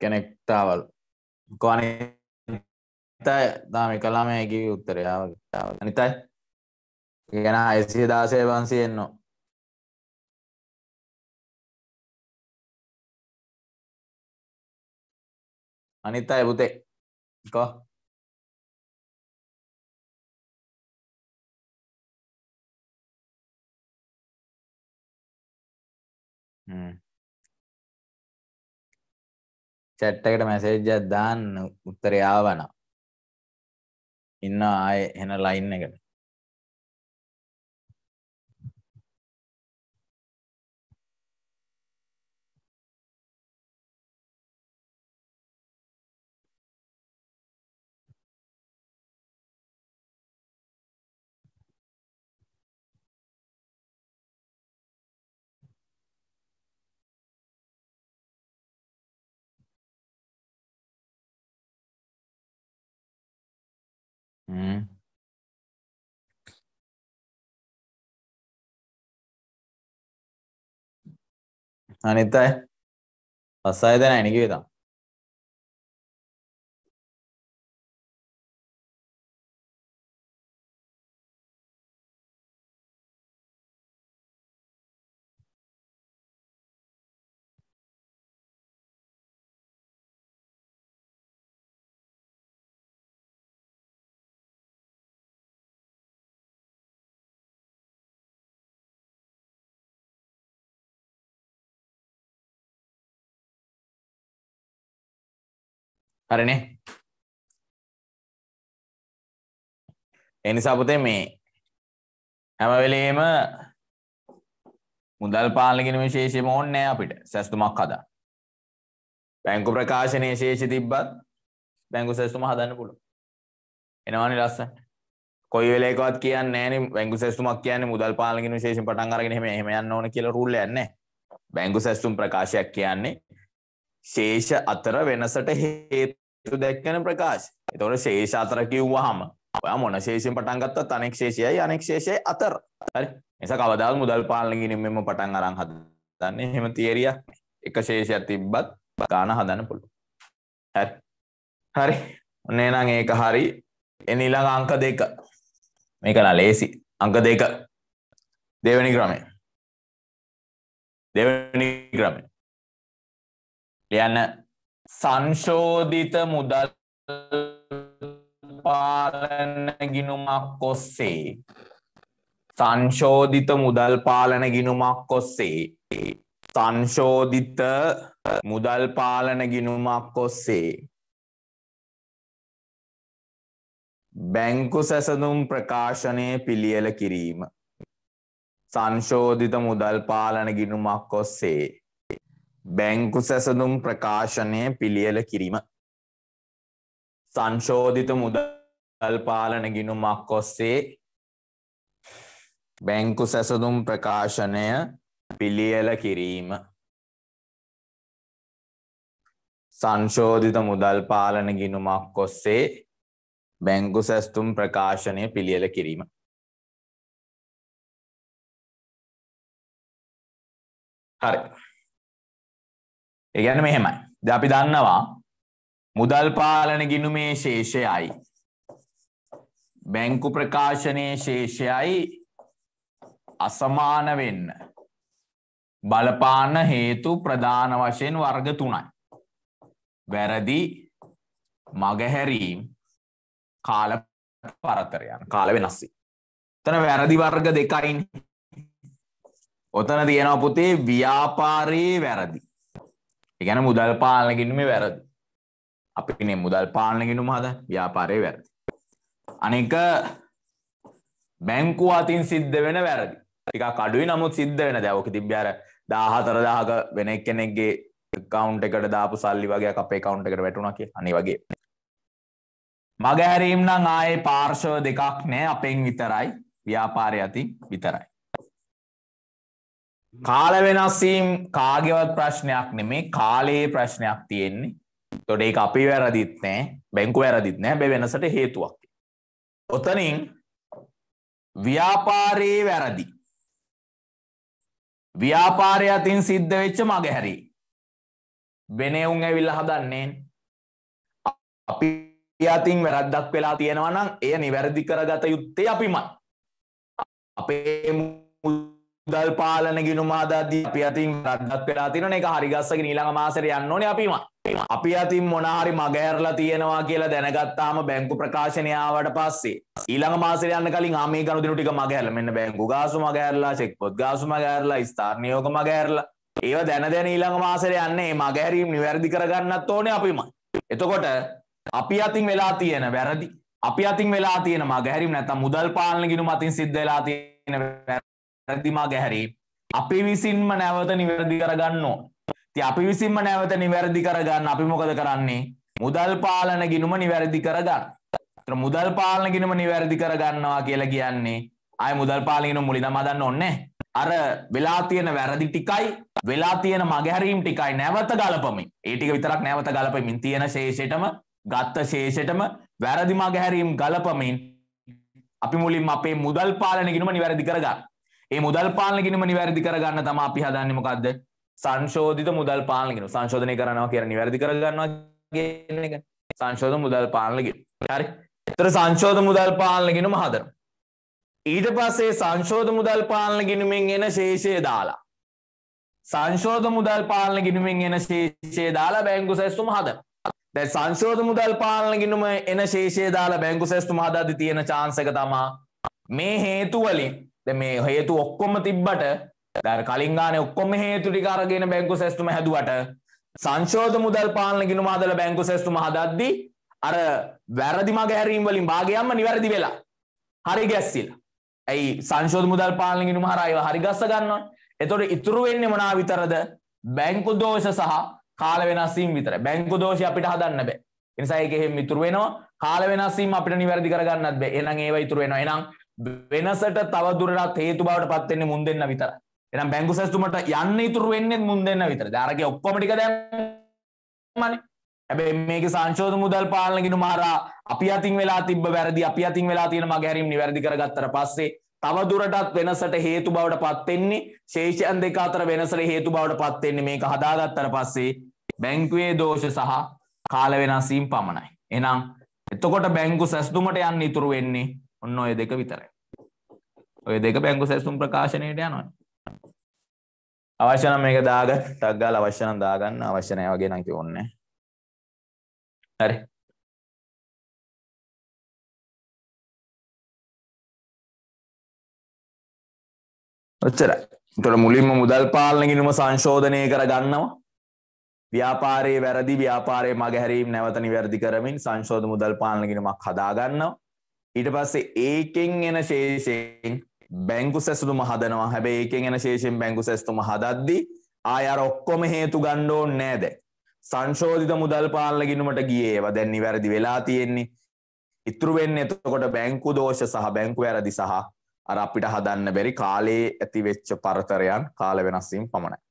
conectaba. Conectaba, kala me ki uttare yawa. අනිතයි ගැන එසිය දාසය පන්සියෙන්නවා අනිත් අය පුතේ කෝ හ්ම් chat එකට message එකක් දාන්න උත්තරේ ආවනම් ඉන්නවා ආයේ එන line එකට അനിത്ത ഫസ്സായതന എനിക്ക് വീതാം හරිනේ එනිසා පුතේ මේ හැම වෙලේම මුදල් පාලගෙන විශේෂයම ඕන්නේ අපිට සැස්තුමක් හදා බැංකු ප්‍රකාශනයේ ශේෂි තිබ්බත් බැංකු සැස්තුම හදන්න පුළුවන් එනවනේ ලස්සනට කොයි වෙලේකවත් කියන්නේ නෑනේ බැංකු සැස්තුමක් කියන්නේ මුදල් පාලනකින් විශේෂයෙන් පටන් අරගෙන එහෙම එහෙම යන්න ඕන කියලා රූල් එකක් නැහැ. බැංකු සැස්තුම් ප්‍රකාශයක් කියන්නේ ශේෂ අතර වෙනසට හේතු දැක්කන ප්‍රකාශ. එතවට ශේෂ අතර කිව්වහම ඔය මොන ශේෂෙන් පටන්ගත්තත් අනෙක් ශේෂයයි අනෙක් ශේෂය අතර හරි එස කවදාල් මුදල් පාලනගිනින් මෙම පටන් අරන් හදන්නේ හෙම තේරියක් එක ශේෂයක් තිබ්බත් ගාන හදන්න පුළු හැත් හරි නේනම් ඒක හරි එනිලා අංක දෙක මේක නා ලේසි අංක දෙක දෙවැනි ක්‍රමය දෙවැනි ක්‍රමය ලියන්න සංශෝධිත මුදල් පාලන ගිනුමක් ඔස්සේ සංශෝධිත මුදල් පාලන ගිනුමක් ඔස්සේ සංශෝධිත මුදල් පාලන ගිනුමක් ඔස්සේ බැංකු සැසඳුම් ප්‍රකාශනය පිළියල කිරීම සංශෝධිත මුදල් පාලන ගිනුමක් ඔස්සේ බැංකු සැසඳුම් ප්‍රකාශනය පිළියල කිරීම සංශෝධිත මුදල් පාලන ගිනුමක් ඔස්සේ බැංකු සැසඳුම් ප්‍රකාශනය පිළියල කිරීම සංශෝධිත මුදල් පාලන ගිනුමක් ඔස්සේ බැංකු සැස්තුම් ප්‍රකාශනය පිළියල කිරීම හරි ඒගැන මෙහෙමයි ද අපි දන්නවා මුදල් පාලන ගිනුමේ ශේෂයයි බැංකු ප්‍රකාශනයේ ශේෂයයි අසමාන වෙන්න බලපාන හේතු ප්‍රධාන වශයෙන් වර්ග තුනයි වැරදි මගහැරීම් කාල පරතරයන් කාල වෙනස්සි තන වැරදි වර්ග දෙකයින් ඔතන තියෙනව පුතේ ව්‍යාපාරයේ වැරදි එකන මුදල් පාලනකිනුම වැරදි අපිනේ මුදල් පාලනගෙනුම හද ව්‍යාපාරය වැරදි. අනෙක බැංකු අතින් සිද්ධ වෙන වැරදි ටික කඩුයි නමුත් සිද්ධ වෙන දැවක තිබ්‍යාර දාහතරදාහක වෙන කෙනෙක්ගේ කවුන්් එකට දාපු සල්ලි වගේ අපේ කවුන්් එකට වැටුණ කිය අනි වගේ මගහැරීම් නම් ආයේ පාර්ශව දෙකක් නෑ අපෙන් විතරයි ව්‍යාපාරය අති විතරයි කාල වෙනස්සීම් කාගෙවත් ප්‍රශ්නයක් නෙමේ කාලයේ ප්‍රශ්නයක් තියෙන්නේ තොඩේ අපි වැරදිත් නෑ බැංකු වැරදිත් නෑ බැ වෙනසට හේතුවක් ඔතනින් ව්‍යාපාරයේ වැරදි ව්‍යාපාරය අතින් සිද්ධ වෙච්ච මගහැරී වෙනවුන් ඇවිල්ල හදන්නේ අපි අතින් වැරද්දක් වෙලා තියෙනවනම් එය නිවැරදි කරගත යුත්තේ අපිමයි අපේ දල් පාලන ගිනුම හදද්දී අපි අතින් රද්දත් වෙලා තියෙන එක හරිගස්සගෙන ඊළඟ මාසෙට යන්න ඕනේ අපිම. අපි අතින් මොන හරි මගහැරලා තියෙනවා කියලා දැනගත්තාම බැංකු ප්‍රකාශනය ආවට පස්සේ ඊළඟ මාසෙට යන්න කලින් ආ මේ ගනුදෙනු ටික මගහැරලා මෙන්න බැංකු ගාසු මගහැරලා චෙක් පොත් ගාසු මගහැරලා ස්ථාන නියෝග මගහැරලා ඒවා දැන දැන ඊළඟ මාසෙට යන්නේ මේ මගහැරීම් නිවැරදි කරගන්නත් ඕනේ අපිම. එතකොට අපි අතින් වෙලා තියෙන වැරදි අපි අතින් වෙලා තියෙන මගහැරීම් නැත්තම් මුදල් පාලන ගිනුම අතින් සිද්ධ වෙලා තියෙන වැරදිමා ගැහැරීම් අපි විසින්ම නැවත නිවැරදි කරගන්න ඕන. ඉතින් අපි විසින්ම නැවත නිවැරදි කරගන්න අපි මොකද කරන්නේ? මුදල් පාලන ගිණුම නිවැරදි කරගන්න. ඒතර මුදල් පාලන ගිණුම නිවැරදි කරගන්නවා කියලා කියන්නේ ආය මුදල් පාලන ගිණුම මුලින්ම හදන්න ඕනේ අර වෙලා තියෙන වැරදි ටිකයි වෙලා තියෙන මගහැරීම් ටිකයි නැවත ගලපමින් ඒ ටික විතරක් නැවත ගලපමින් තියෙන ශේෂෙටම ගත්ත ශේෂෙටම වැරදි මගහැරීම් ගලපමින් අපි මුලින්ම අපේ මුදල් පාලන ගිණුම නිවැරදි කරගන්න. ඒ මුදල් පාලන ගිණුම නිවැරදි කරගන්න තමයි අපි හදන්නේ මොකද්ද? සංශෝධිත මුදල් පාලන ගිණුම. සංශෝධනය කරනවා කියන්නේ නිවැරදි කරගන්නවා කියන එක. සංශෝධන මුදල් පාලන ගිණුම. හරි. ඒතර සංශෝධන මුදල් පාලන ගිණුම හදනවා. ඊට පස්සේ සංශෝධ මුදල් පාලන ගිණුමෙන් එන ශේෂය දාලා සංශෝධ මුදල් පාලන ගිණුමෙන් එන ශේෂය දාලා බැංකු සැස්තුම හදනවා. දැන් සංශෝධ මුදල් පාලන ගිණුම එන ශේෂය දාලා බැංකු සැස්තුම හදාද්දී තියෙන chance එක තමයි මේ හේතු වලින් ද මේ හේතු ඔක්කොම තිබ්බට දර කලින් ගාන ඔක්කොම හේතු ටික අරගෙන බැංකු සැස්තුම හැදුවට සංශෝධ මුදල් පාලන ගිනුමාදල බැංකු සැස්තුම හදද්දි අර වැරදි මග හැරීම් වලින් භාගයක්ම නිවැරදි වෙලා හරි ගැස්සිලා. ඇයි සංශෝධ මුදල් පාලන ගිනුම හරහා ඒවා හරි ගස්ස ගන්නවා. එතකොට ඉතුරු වෙන්නේ මොනවා විතරද? බැංකු දෝෂ සහ කාල වෙනස් වීම විතරයි. බැංකු දෝෂය අපිට හදන්න බෑ. එනිසා ඒක එහෙම ඉතුරු වෙනවා. කාල වෙනස් වීම අපිට නිවැරදි කරගන්නත් බෑ. එහෙනම් ඒවා ඉතුරු වෙනවා. එහෙනම් වෙනසට තවදුරටත් හේතු බවට පත්වෙන්නේ මුන් දෙන්න විතර. එහෙනම් බැංකු සැස්තුමට යන්න ඉතුරු වෙන්නේ මුන් දෙන්න විතරද? අරගේ ඔක්කොම ටික දැම්මනේ. හැබැයි මේකේ සංශෝධන මුදල් පාලන ගිනු මහරා අපි අතින් වෙලා තිබ්බ වැරදි අපි අතින් වෙලා තියෙන මගහැරීම් නිවැරදි කරගත්තට පස්සේ තවදුරටත් වෙනසට හේතු බවට පත්වෙන්නේ ශේෂයන් දෙක අතර වෙනසට හේතු බවට පත්වෙන්නේ මේක හදාගත්තට පස්සේ බැංකුවේ දෝෂ සහ කාල වෙනස් වීම පමණයි. එහෙනම් එතකොට බැංකු සැස්තුමට යන්න ඉතුරු වෙන්නේ ඔන්න ඔය දෙක විතරයි. ඔය දෙක බැංකු සැසුම් ප්‍රකාශනයට යනවා. අවශ්‍ය නම් මේක දාගන්න ටක් ගාලා අවශ්‍ය නම් දාගන්න අවශ්‍ය නැහැ වගේ නම් කිව්වොන්නේ. හරි. ඔච්චරයි. එතකොට මුලින්ම මුදල් පාලන ගිණුම සංශෝධනය කර ගන්නවා. ව්‍යාපාරයේ වැරදි ව්‍යාපාරයේ මගහැරීම් නැවත නිවැරදි කරමින් සංශෝධ මුදල් පාලන ගිණුමක් හදා ගන්නවා. ඊට පස්සේ ඒකෙන් එන ශේෂයෙන් බැංකු සැසතුම හදනවා හැබැ ඒකෙන් එන ශේෂෙන් බැංකු සැස්තුම හදද්දි ආයර ඔක්කොම හේතු ගණ්ඩෝන් නෑද සංශෝධිත මුදල් පාලගිනුමට ගියේවා දැන් නිවැරදි වෙලා තියෙන්නේ ඉතුරුවෙන් එතකොට බැංකු දෝෂ සහ බැංකු ඇරදි සහ අර අපිට හදන්න බැරි කාලයේ ඇති වෙච්ච පරතරයන් කාල වෙනස්වීම් පමණයි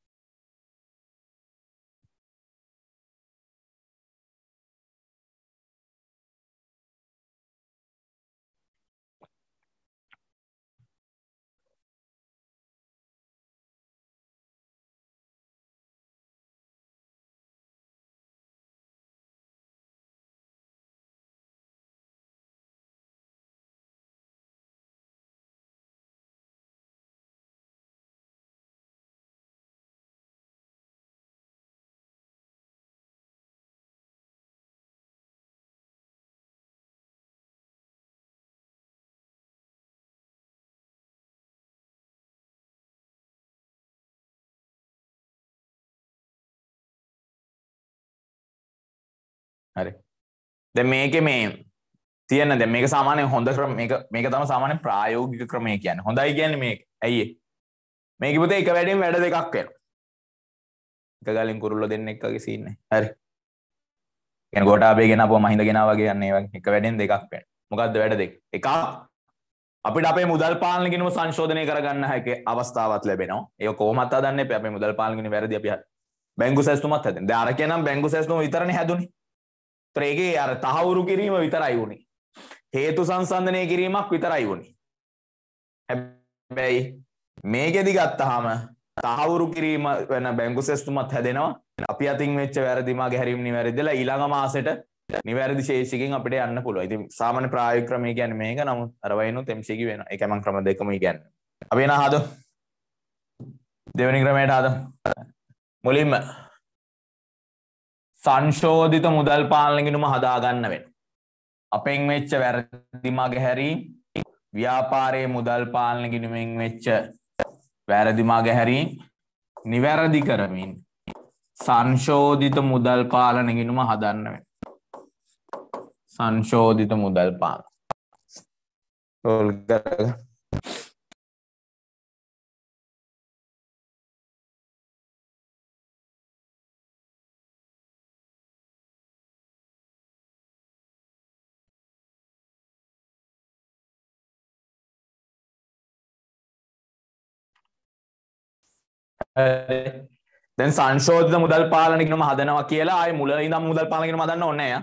හරි දැ මේක මේ තියන දැ මේක සාමානය හොඳ ක්‍රම මේක තම සාමානය ප්‍රායෝගික ක්‍රමය කියන්න හොඳයි කියන්න මේ ඇයි මේක පුත එක වැඩින් වැඩ දෙකක් කෙන එක ගලින් කුරුල්ල දෙන්න එකගේ සින්න හරි ගැන ගොටාබේ ගෙන අප මහිද ගෙන වගේ යන්නේ එක වැඩෙන් දෙකක් පෙන් මොකක්ද වැඩ දෙක් එකක් අපිට අපේ මුදල් පාලනගෙනම සංශෝධනය කරගන්න හැකි අවස්ථාවත් ලැබෙනවා ඒ කෝමත් අදන්න අපේ මුදල් පාලගෙන වැරදි අපිහ බැංගු සැස්තුමත් ඇති දාරකනම් බැංගු සැස්තුම විතරන හැදුනි ප්‍රේගේ අර තහවුරු කිරීම විතරයි වුණේ හේතු සංසන්ධනය කිරීමක් විතරයි වුණේ හැබැයි මේකෙදි ගත්තහම තහවුරු කිරීම වෙන බැංකු සෙස්තුමත් හැදෙනවා අපි අතින් වෙච්ච වැරදිමා ගැරීම නිවැරදිලා ඊළඟ මාසට නිවැරදි ශේෂිකින් අපිට යන්න පුළුව ඉති සාමන ප්‍රායක්‍රමය ගැන මේක නමු අරවයිනු තෙම්සිකි වෙන එකම ක්‍රම දෙකම ගැන්න අපේ නහද දෙවැනි ක්‍රමයට ආද මුලින්ම සංශෝධිත මුදල් පාලනගෙනුම හදාගන්න වෙන. අපෙන් වෙච්ච වැරදි මගහැරීම් ව්‍යාපාරයේ මුදල් පාලන ගිනුමෙන් වෙච්ච වැරදි මගහැරීම් නිවැරදි කරමින් සංශෝධිත මුදල් පාලන ගිනුම හදන්න වෙන. සංශෝධිත මුදල් පාලන. දැන් සංශෝධ මුදල් පාලනගෙනම හදනවා කියලා අය මුල ඉඳම් මුදල් පාලගෙන මදන්න ඕන්නෑ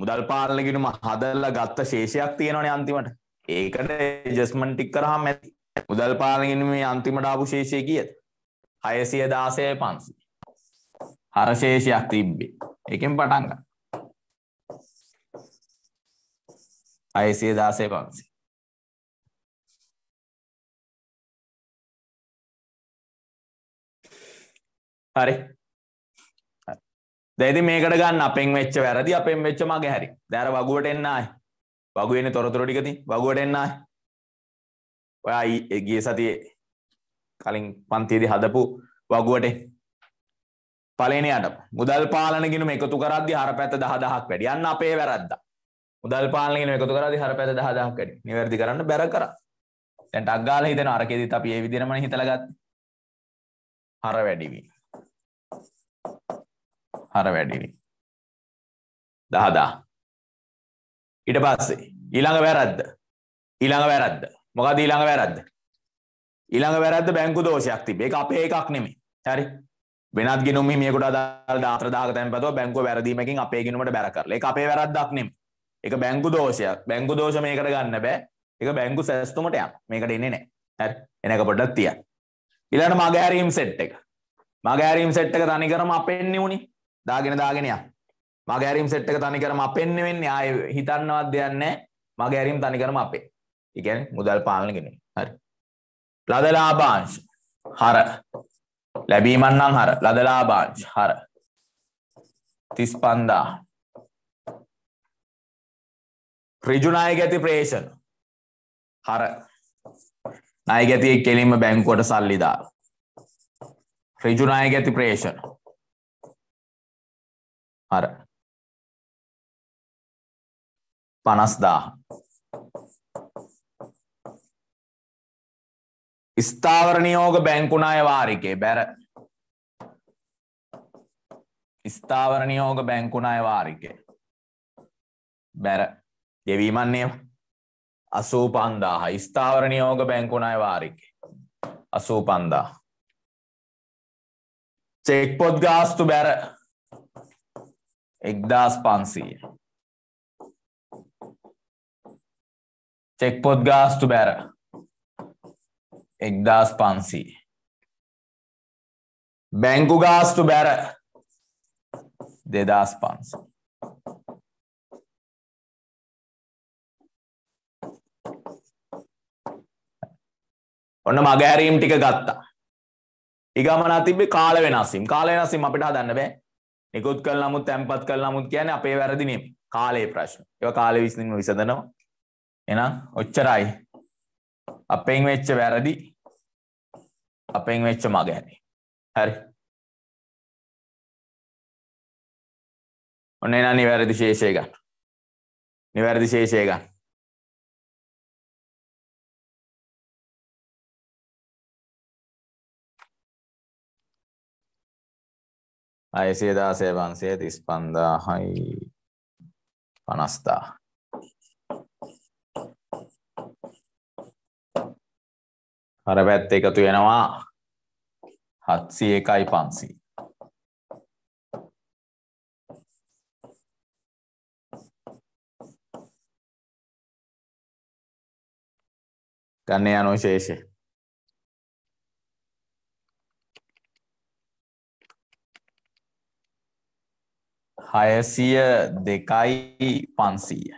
මුදල් පාලනගෙනම හදල්ලා ගත්ත ශේෂයක් තියෙනවනේ අන්තිමට ඒකට ජස්මන් ටික් කරහම ඇති මුදල් පාලගෙන මේ අන්තිමට ආපු ශේෂය කියද හයසිය දාසය පන්සි හරශේෂයක් තිබ්බේ එකෙන් පටන්ග අයසිය දාසය පන්සි හරි දැති මේකට ගන්න අපෙන් වෙච්ච වැරදි අපෙන් වෙච්ච මගේ හරි දැර වගුවට එන්නයි වගුවෙන තොරතුර ටිකති වගුවට එන්නයි ඔයා ගිය සතියේ කලින් පන්තියේදී හදපු වගුවට පලනයට මුදල් පාලනගෙන එකතු කරදදි හර පැත දහ දහක් වැඩි යන්න අපේ වැරද්ද මුදල් පාලගෙන එකතු කරදි හර පැත දහ දහක් වැඩි නිවැරදි කරන්න බැර කර දැන්ට අක්ගාල හිතන අරකෙදි අපි ඒ විදිරම හිතලගත් හර වැඩිවී හර වැඩිනි. දහදා. ඊට පස්සේ ඊළඟ වැරද්ද. ඊළඟ වැරද්ද. මොකද ඊළඟ වැරද්ද. ඊළඟ වැරද්ද බැංකු දෝෂයක් තිබේ. ඒක අපේ එකක් නෙමෙයි. හරි. වෙනත් ගිනුම් හිමියෙකුට අදාළ 14000ක තැන්පතුව බැංකුව වැරදීමකින් අපේ ගිනුමට බැර කරලා. ඒක අපේ වැරද්දක් නෙමෙයි. ඒක බැංකු දෝෂයක්. බැංකු දෝෂ මේකට ගන්න බෑ. ඒක බැංකු සැස්තුමට යන. මේකට එන්නේ නැහැ. හරි. එන එක පොඩ්ඩක් තියන්න. ඊළඟ මගහැරීම් සෙට් එක. මගහැරීම් සෙට් එක තනිකරම අපෙන්නේ උනේ. දාගෙන දාගෙනයා මගේ ඇරම් සෙට්ක තනිකරම අපෙන්න්න වෙන්නේ ආය හිතන්නවත් දෙයන්නේ මගේ ඇරම් තනිකරම අපේ ඉගැන් මුදල් පාලනගෙන හරි ලදලාභාංශ හර ලැබීමන්නම් හර ලදලාභාංශ හර තිස් පන්දා රිජුනාය ගැති ප්‍රේෂණ හර නය ගැති කෙලින්ම බැංකුවට සල්ලිදා රිජුනාය ගැති ප්‍රේෂණ අර 50000 ස්ථාවර නියෝග බැංකු ණය වාරිකේ බැර ස්ථාවර නියෝග බැංකු ණය වාරිකේ බැර ගෙවීමන් ඒවා 85000 ස්ථාවර නියෝග බැංකු ණය වාරිකේ 85000 චෙක් පොත් ගාස්තු බැර එක්දාස් පන්සීය චෙක්පොත් ගාස්තු බැර එක්දාස් පන්සී බැංකු ගාස්තු බැර දෙදස් පන්ස ඔන්න මගෑරීම් ටික ගත්තා ඉගමන තිබේ කාල වෙනස්සිම් කාල වෙනස්සිම් අපිට දන්න බෑ නිකුත් කළ නමුත් තැන්පත් කළ නමුත් කියන්නේ අපේ වැරදි නෙමෙයි. කාලේ ප්‍රශ්න. ඒවා කාලේ විසඳීම විසඳනවා. එහෙනම් ඔච්චරයි. අපෙන් වෙච්ච වැරදි අපෙන් වෙච්ච මගහැරි. හරි. ඔන්න එනා නිවැරදි ශේෂය ගන්න. නිවැරදි ශේෂය ගන්න. අයසිය දාසය වන්සේ තිස් පන්දාහයි පනස්ථා කරපැත් එකතු වෙනවා හත්සිය එකයි පන්සී ගන්න යනු ශේෂය හයසිය දෙකයි පන්සීය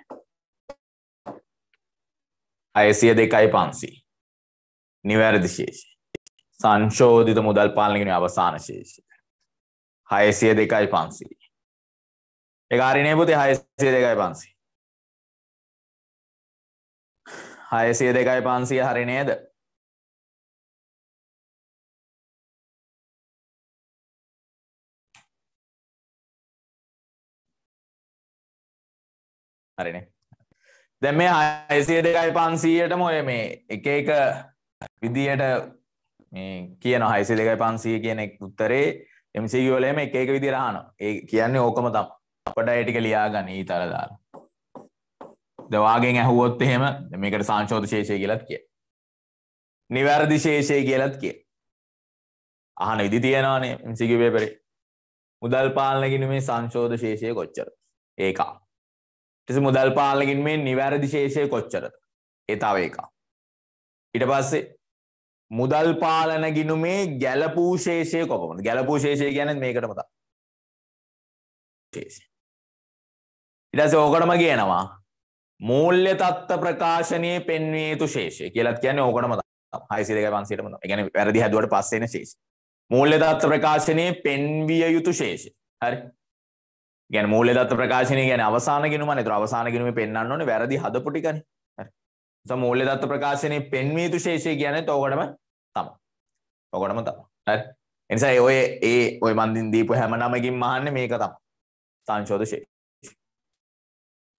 අයසිය දෙකයි පන්සී නිවැරදි ශේෂ සංශෝධිත මුදල් පාලනගෙන අවසාන ශේෂය හයසිය දෙකයි පන්සී එකරිනේ පුති හයසිය දෙකයි පන්සී හයසිය දෙකයි පන්සිය හරි නේද හරින දැ මේ හයසිය දෙකයි පන්සීයටම ඔය මේ එක එක විදියට කියන හයිසි දෙකයි පන්සීය කියනෙක් උත්තරේ එමසිගවලම එක එක විදිරහන ඒ කියන්නේ ඕකම තම් අපට ඒටික ලියා ගන්න ඒ තරදාර දවාගෙන් ඇහුවොත් එහෙම මේකට සංශෝධ ශේෂය කියලත් කිය. නිවැරදි ශේෂය කියලත් කිය. අහන විදි තියෙනවානේ සිකිවේ පෙරේ. මුදල් පාලනගෙන මේ සංශෝධ ශේෂය කොච්චර ඒකා. එස මුදල් පාලකින් මේ නිවැරදි ශේෂය කොච්චරද එතාව එකා ඉට පස්සේ මුදල් පාලන ගිනුමේ ගැලපූ ශේෂය කොපමට ගැලපූ ශේෂය ගැන මේකට මතා ඉටස ඕකටම කියනවා මූල්්‍ය තත්ත ප්‍රකාශනය පෙන්වේතු ශේෂය කියලත් කියන ඕකටම හයිසිරක පන්සේටම ගැන වැරදි හැදුවට පස්සෙන ශේෂ මූල්්‍ය තත්ත ප්‍රකාශනය පෙන්විය යුතු ශේෂ හරි ගැන මූල්‍ය දත්ත ප්‍රකාශනය ගැන අවසාන ගෙනුම නතුර අවසාන ගෙනුම පෙන්න්න ඕන වැරදි හදපුටිකන මූල්‍ය දත්ත ප්‍රකාශනය පෙන්වීතු ශේෂය කියන තෝකටම තම ඔකොටම තම එනිසා ඔය ඒ ඔය මන්දින් දීපු හැම නමකින් මහන්න මේක තම සංශෝධ ශේ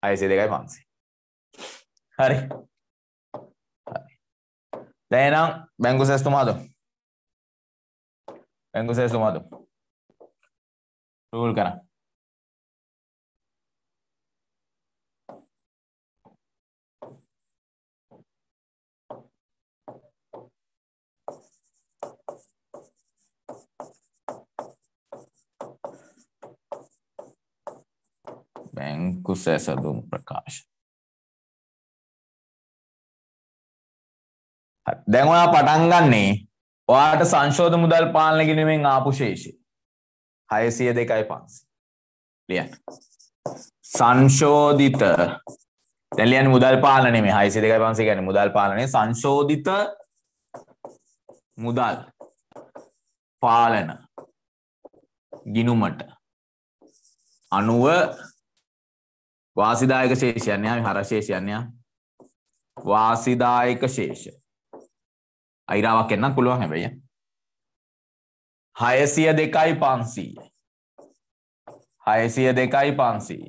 අයසේ දෙකයි පන්සේ හරි දැනම් බැංගු සැස්තුමාද බැංගු සැස්තුමාද රූල් කරා බැංකු සැසඳුම් ප්‍රකාශ දැන් ඔයා පටන් ගන්නේ ඔයාට සංශෝධ මුදල් පාලන ගිණුමෙන් ආපු ශේෂය 602.5 ලියන්න සංශෝධිත දැන් ලියන්නේ මුදල් පාලන නෙමෙයි 602.5 කියන්නේ මුදල් පාලනේ සංශෝධිත මුදල් පාලන ගිණුමට අනුව වාසිදායක ශේෂයන් යා විහාර ශේෂයන් යා වාසිදායක ශේෂ අයිරාවක් එන්නත් පුළුවන් හැබැයි හයසිය දෙකයි පන්සීය හයසිය දෙකයි පන්සී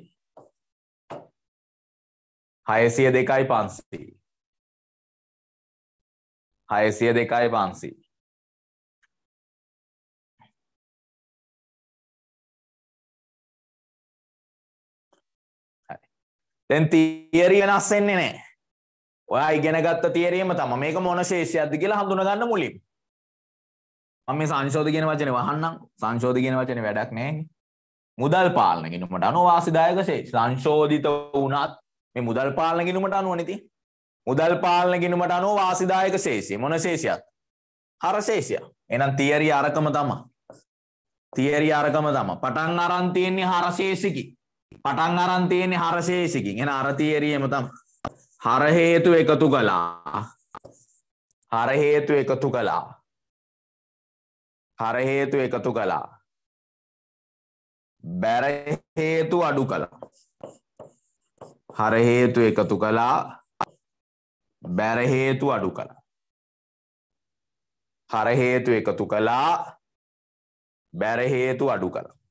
හයසිය දෙකයි පන්සී හයසිය දෙකයි පන්සී තැන් තිේරී වෙනස්සෙන්නේ නෑ ඔයා ඉගෙනගත්ත තේරීම තම මේක මොන ශේෂයක්ද කියලා හඳුනගන්න මුලින් මම මේ සංශෝධ කියන වචනේ වහන්නම් සංශෝධ කියන වචනේ වැඩක් නෑනේ මුදල් පාලන ගිණුමට අනුව වාසිදායක ශේෂ සංශෝධිත වුණත් මේ මුදල් පාලන ගිණුමට අනුව නෙති මුදල් පාලන ගිණුමට අනුව වාසිදායක ශේෂය මොන ශේෂයක් හර ශේෂය එහෙනම් තියරි අරකම තමයි තියරි අරකම තමයි පටන් අරන් තියෙන්නේ හර ශේෂිකී පටන් අරන් තියෙන්නේ හරශේෂිකින්. එන අර තියරියම තමයි. හර හේතු එකතු කළා. හර හේතු එකතු කළා. හර හේතු එකතු කළා. බැර හේතු අඩු කළා. හර හේතු එකතු කළා. බැර හේතු අඩු කළා. හර හේතු එකතු කළා. බැර හේතු අඩු කළා.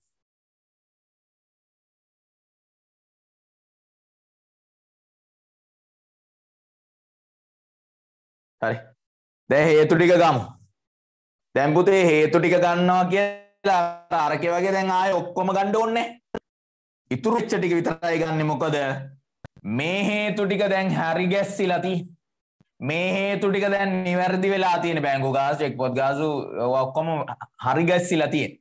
හරි දැ හේතු ටික ගමු දැම්පුතේ හේතු ටික ගන්නවා කියලා අරකෙ වගේ දැන් ආය ඔක්කොම ගණ්ඩ ඕන්නේ ඉතුරුච්ච ටික විතරයි ගන්න මොකද මේ හේතු ටික දැන් හරි ගැස්සිලති මේ හේතු ටික දැන් නිවැරදි වෙලා තියෙන බැංගු ගාස් එක් පොත් ගාසු ඔක්කොම හරි ගැස්සිලා තියෙන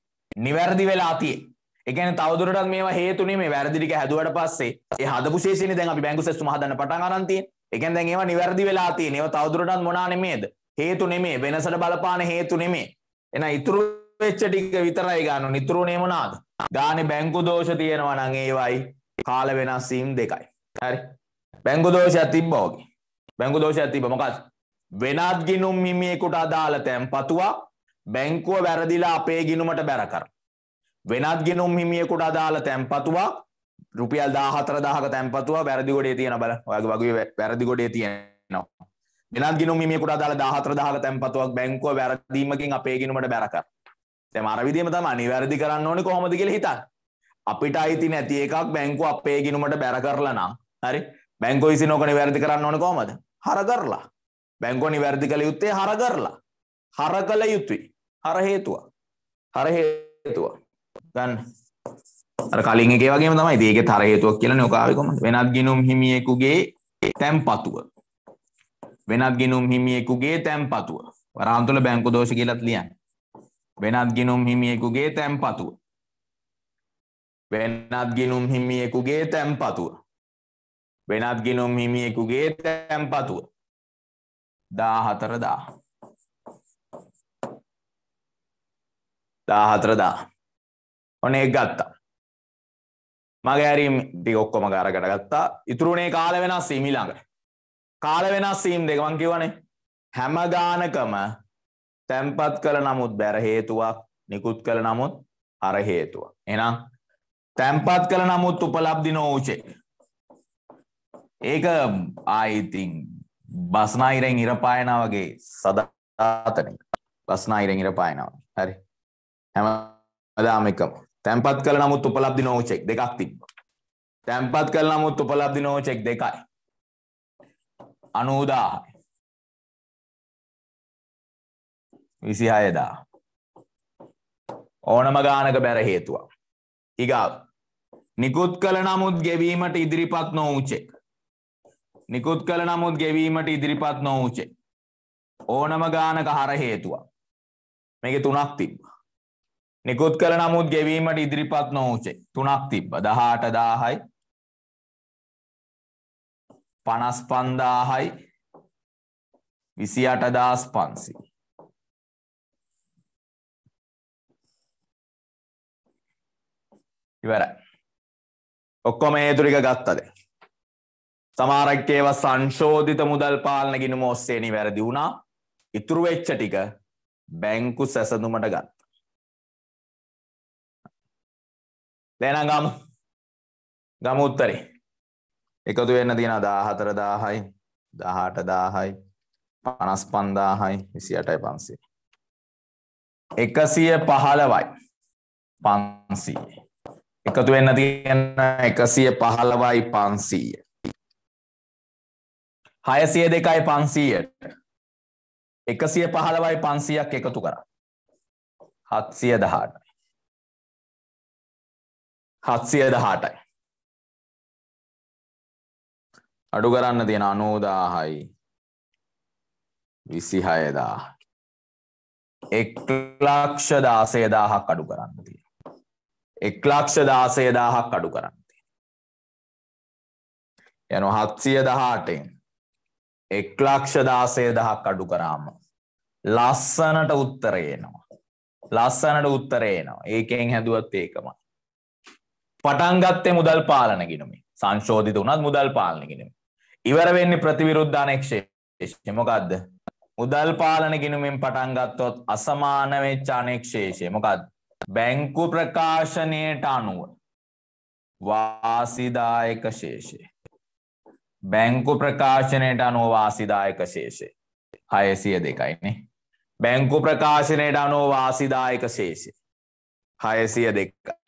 නිවැරදි වෙලා තියෙන එකන තවදුරටත් මේ හේතුනේ මේ වැරදිටික හැදුවට පස්සේ ඒ හදපු ශේෂනය දැන් අපි බැංගු සෙස්තු හදන්න පටන් අරන්තිය එකන් දැන් ඒවා නිවැරදි වෙලා තියෙනවා ඒවා තවදුරටත් මොනා නෙමේද හේතු නෙමේ වෙනසට බලපාන හේතු නෙමේ එන ඉතුරු වෙච්ච ටික විතරයි ගන්න නිතුරුනේ මොනාද ගානේ බැංකු දෝෂ තියෙනවා නම් ඒවයි කාල වෙනස් වීම දෙකයි හරි බැංකු දෝෂයක් තිබ්බා වගේ බැංකු දෝෂයක් තිබ්බා මොකද වෙනත් ගිණුම් හිමියෙකුට අදාළ තැන්පතුවක් බැංකුව වැරදිලා අපේ ගිණුමට බැර කරන වෙනත් ගිණුම් හිමියෙකුට අදාළ තැන්පතුවක් රුපියල් දාහතර දාහක තැන්පතුව වැරදිගොඩේ තියෙන බල ඔයගේ වගේ වැරදිගොඩේ තියෙනවා වෙනත් ගිනුම් මේකුට අදාළ දාහතර දාහක තැන්පතුවක් බැංකුව වැරදීමකින් අපේ ගිනුමට බැරකර තැම අරවිදිීම තම අනිවැරදි කරන්න ඕන කොහොමද කියල හිතන් අපිට අයිති නැති එකක් බැංකු අපේ ගිනුමට බැර කරලනා හරි බැංකෝ විසි නොකන වැරදි කරන්න ඕන කොමද හර කරලා බැංකෝනි වැරදි කළ යුත්තේ හර කරලා හර කළ යුතුයි හර හේතුව හර හේතුව ගන්න අර කලින් එකේ වගේම තමයි ඒකේ තර හේතුවක් කියලා නෝකාවේ කොහමද වෙනත් ගිනුම් හිමියෙකුගේ තැම්පතුව වෙනත් ගිනුම් හිමියෙකුගේ තැම්පතුව වරහන් තුල බැංකු දෝෂ කියලාත් ලියන්න වෙනත් ගිනුම් හිමියෙකුගේ තැම්පතුව වෙනත් ගිනුම් හිමියෙකුගේ තැම්පතුව වෙනත් ගිනුම් හිමියෙකුගේ තැම්පතුව දාහතර දා දාහතර දා ඔනේ ගත්තා මගෑරීම් ති ඔක්කොම ගරකට ගත්තා ඉතුරුණේ කාල වෙනස් සීමිලාඟට කාල වෙනස් සීම් දෙකමන් කිවනේ හැම ගානකම තැම්පත් කළ නමුත් බැර හේතුවක් නිකුත් කළ නමුත් අර හේතුව එනම් තැම්පත් කළ නමුත් උපලබ්දි නෝචේ ඒක ආයිතින් බස්නායිරෙන් ඉරපායන වගේ සදාතන බස්නායිරෙන් ඉරපායනව හරි හැම අදාම එකම තැන්පත් කළ නමුත් උපලබ්ධි නෝචෙක් දෙකක් තිබ්බ. තැන්පත් කළ නමුත් උපලබ්ධි නෝචෙක් දෙකයි. අනූදාහයි. විසිහයදා. ඕනම ගානක බැර හේතුවක්. ඉගාව. නිකුත් කළ නමුත් ගෙවීමට ඉදිරිපත් නොවූචෙක්. නිකුත් කළ නමුත් ගෙවීමට ඉදිරිපත් නොවූචෙක්. ඕනම ගානක හර හේතුවක්. මේක තුනක් තිබ්බ. නිකුත් කළ නමුත් ගෙවීමට ඉදිරිපත් නොවූචේ තුනක් තිබ්බ දහට දාහයි පනස් පන්දාහයි විසි අට දස් පන්සි ඉවරයි ඔක්කොම ඒතුරික ගත්තද සමාරක්කේව සංශෝධිත මුදල් පාලන ගිනුම ඔස්සේනි වැරදි වුණා ඉතුරු වෙච්ච ටික බැංකු සැසඳුමට ගත්ත දැනම් ගමු ගම උත්තරේ එකතු වෙන්න තියෙන දාහතර දාහයි දහට දාහයි පනස් පන්දාහයි විසි අටයි පන්සේ එකසිය පහළවයි පන්සීය එකතු වෙන්න තියෙන එකසිය පහළවයි පන්සීය හයසිය දෙකයි පන්සීයට එකසිය පහළවයි පන්සියක් එකතු කර හත්සිය දහටයි හත්සිය දහටයි අඩු කරන්න තියෙන අනෝදාහයි විසිහයදා එක්ලක්ෂ දාසය දාහක් අඩු කරන්න තිය එක්ලක්ෂ දාසය දාහක් අඩු කරන්න තිය යනු හත්සිය දහටෙන් එක්ලක්ෂ දාසය දහක් අඩු කරාම ලස්සනට උත්තරේනවා ලස්සනට උත්තරේනවා ඒකෙන් හැදුවත් ඒකමයි පටන්ගත්තේ මුදල් පාලන ගෙනුම සංශෝධිත වනත් මුදල් පාලන ගෙනුම. ඉවර වෙන්නේ ප්‍රතිවිරුද්ධානෙක්ෂේ මොකක්ද මුදල් පාලන ගෙනුමින් පටන්ගත්තොත් අසමාන වෙච්ච අනෙක්ෂේෂය මොකක්ද බැංකු ප්‍රකාශනයට අනුව වාසිදායක ශේෂය බැංකු ප්‍රකාශනයට අනුව වාසිදායක ශේෂය හයසිය දෙකයිනේ බැංකු ප්‍රකාශනයට අනුව වාසිදායක ශේෂය හයසිය දෙකයි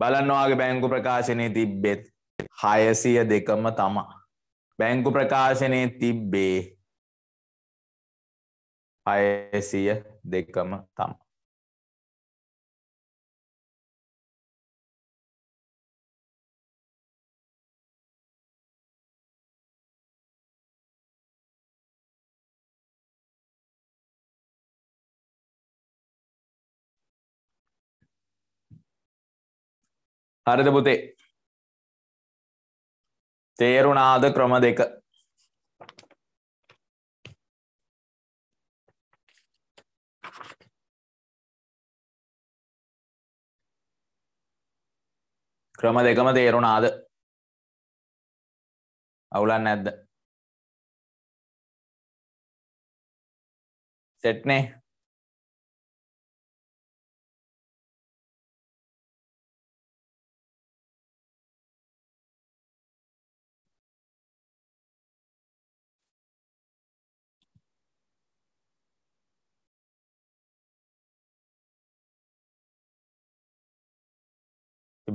බලන්නවාගේ බැංකු ප්‍රකාශනය තිබ්බෙත් හයසිය දෙකම තමා. බැංකු ප්‍රකාශනය තිබ්බේ හයසිය දෙකම තමා. හරිද පුතේ තේරුණාද ක්‍රම දෙක ක්‍රම දෙකම තේරුණාද අවුලන් නැද්ද සෙට්නේ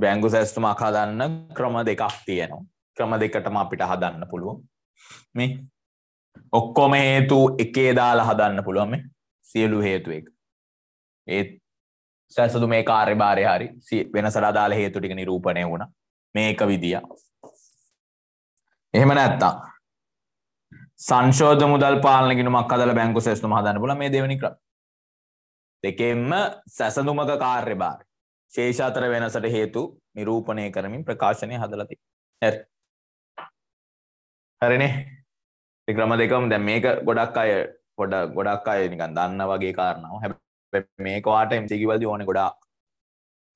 බැංගු සැස්ටම අකාදන්න ක්‍රම දෙකක් තියෙනවා ක්‍රම දෙකටම අපිට හදන්න පුළුවන් මේ ඔක්කොම හේතු එකේ දාලා හදන්න පුළුවන් මේ සියලු හේතු එක ඒත් සැසදු මේ කාර්ය භාරය හරි වෙන සලාදාල හේතු ටික නිරූපණය වුණ මේක විදිිය එහෙම නැත්තා සංශෝධ මුදල් පාලනගෙන මක්කදල බැංකු සේෂ්න හදන්න පුල මේ දෙවනි කර දෙකෙන්ම සැසඳුමක කාර්ය භාරය ශේෂාතර වෙනසට හේතු නිරූපණය කරමින් ප්‍රකාශනය හදලති ඇ හරිනේ ක්‍රම දෙකම දැ මේක ගොඩක් අය පොඩ ගොඩක් අය නිකන් දන්න වගේ කාරණාව හැ මේකවාට එමසිකිවල්ද ඕන ගොඩා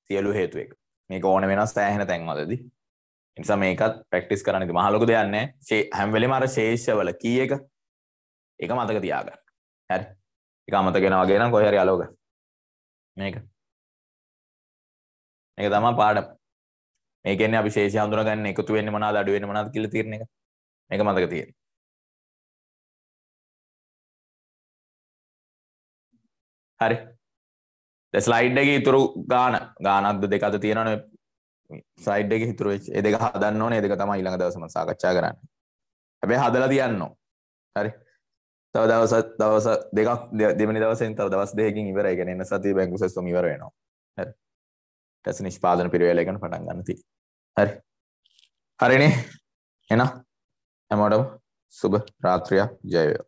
සියලු හේතු එක මේක ඕන වෙනස් සෑහෙන තැන්වලදී නිසා මේකත් ප්‍රක්ටිස් කරන්න මහලොක දෙයන්න හැම්වලි මර ශේෂවල කිය එක එක මතක තියාගන්න හැරි එක අමතගෙනවාගෙන කොහරි අලෝක මේක එක තමා පාඩම මේකෙන්නේ අපි ශේෂය හඳුනගන්න එකතු වෙන්නේ මොනවාද අඩු වෙන්නේ මොනවාද කියලා තීරණ එක මේක මතක තියෙන්න හරි දැන් ස්ලයිඩ් එකේ ඉතුරු ගාන ගානක්ද දෙකක්ද තියෙනවනේ ස්ලයිඩ් එකේ ඉතුරු වෙච්ච ඒ දෙක හදන්න ඕනේ ඒ දෙක තමයි ඊළඟ දවසේ මම සාකච්ඡා කරන්නේ හැබැයි හදලා තියන්න හරි තව දවස දවස දෙකක් දෙවෙනි දවසෙන් තව දවස් දෙකකින් ඉවරයි කියන්නේ එන්න සතිය බැංකු සෙස්ටම් ඉවර වෙනවා හරි ටැස නිෂ්පාදන පිරිවලගෙන පටන් ගන්නති හරි හරිනේ එන හැමෝටම සුභ රාත්‍රයක් ජයවෝ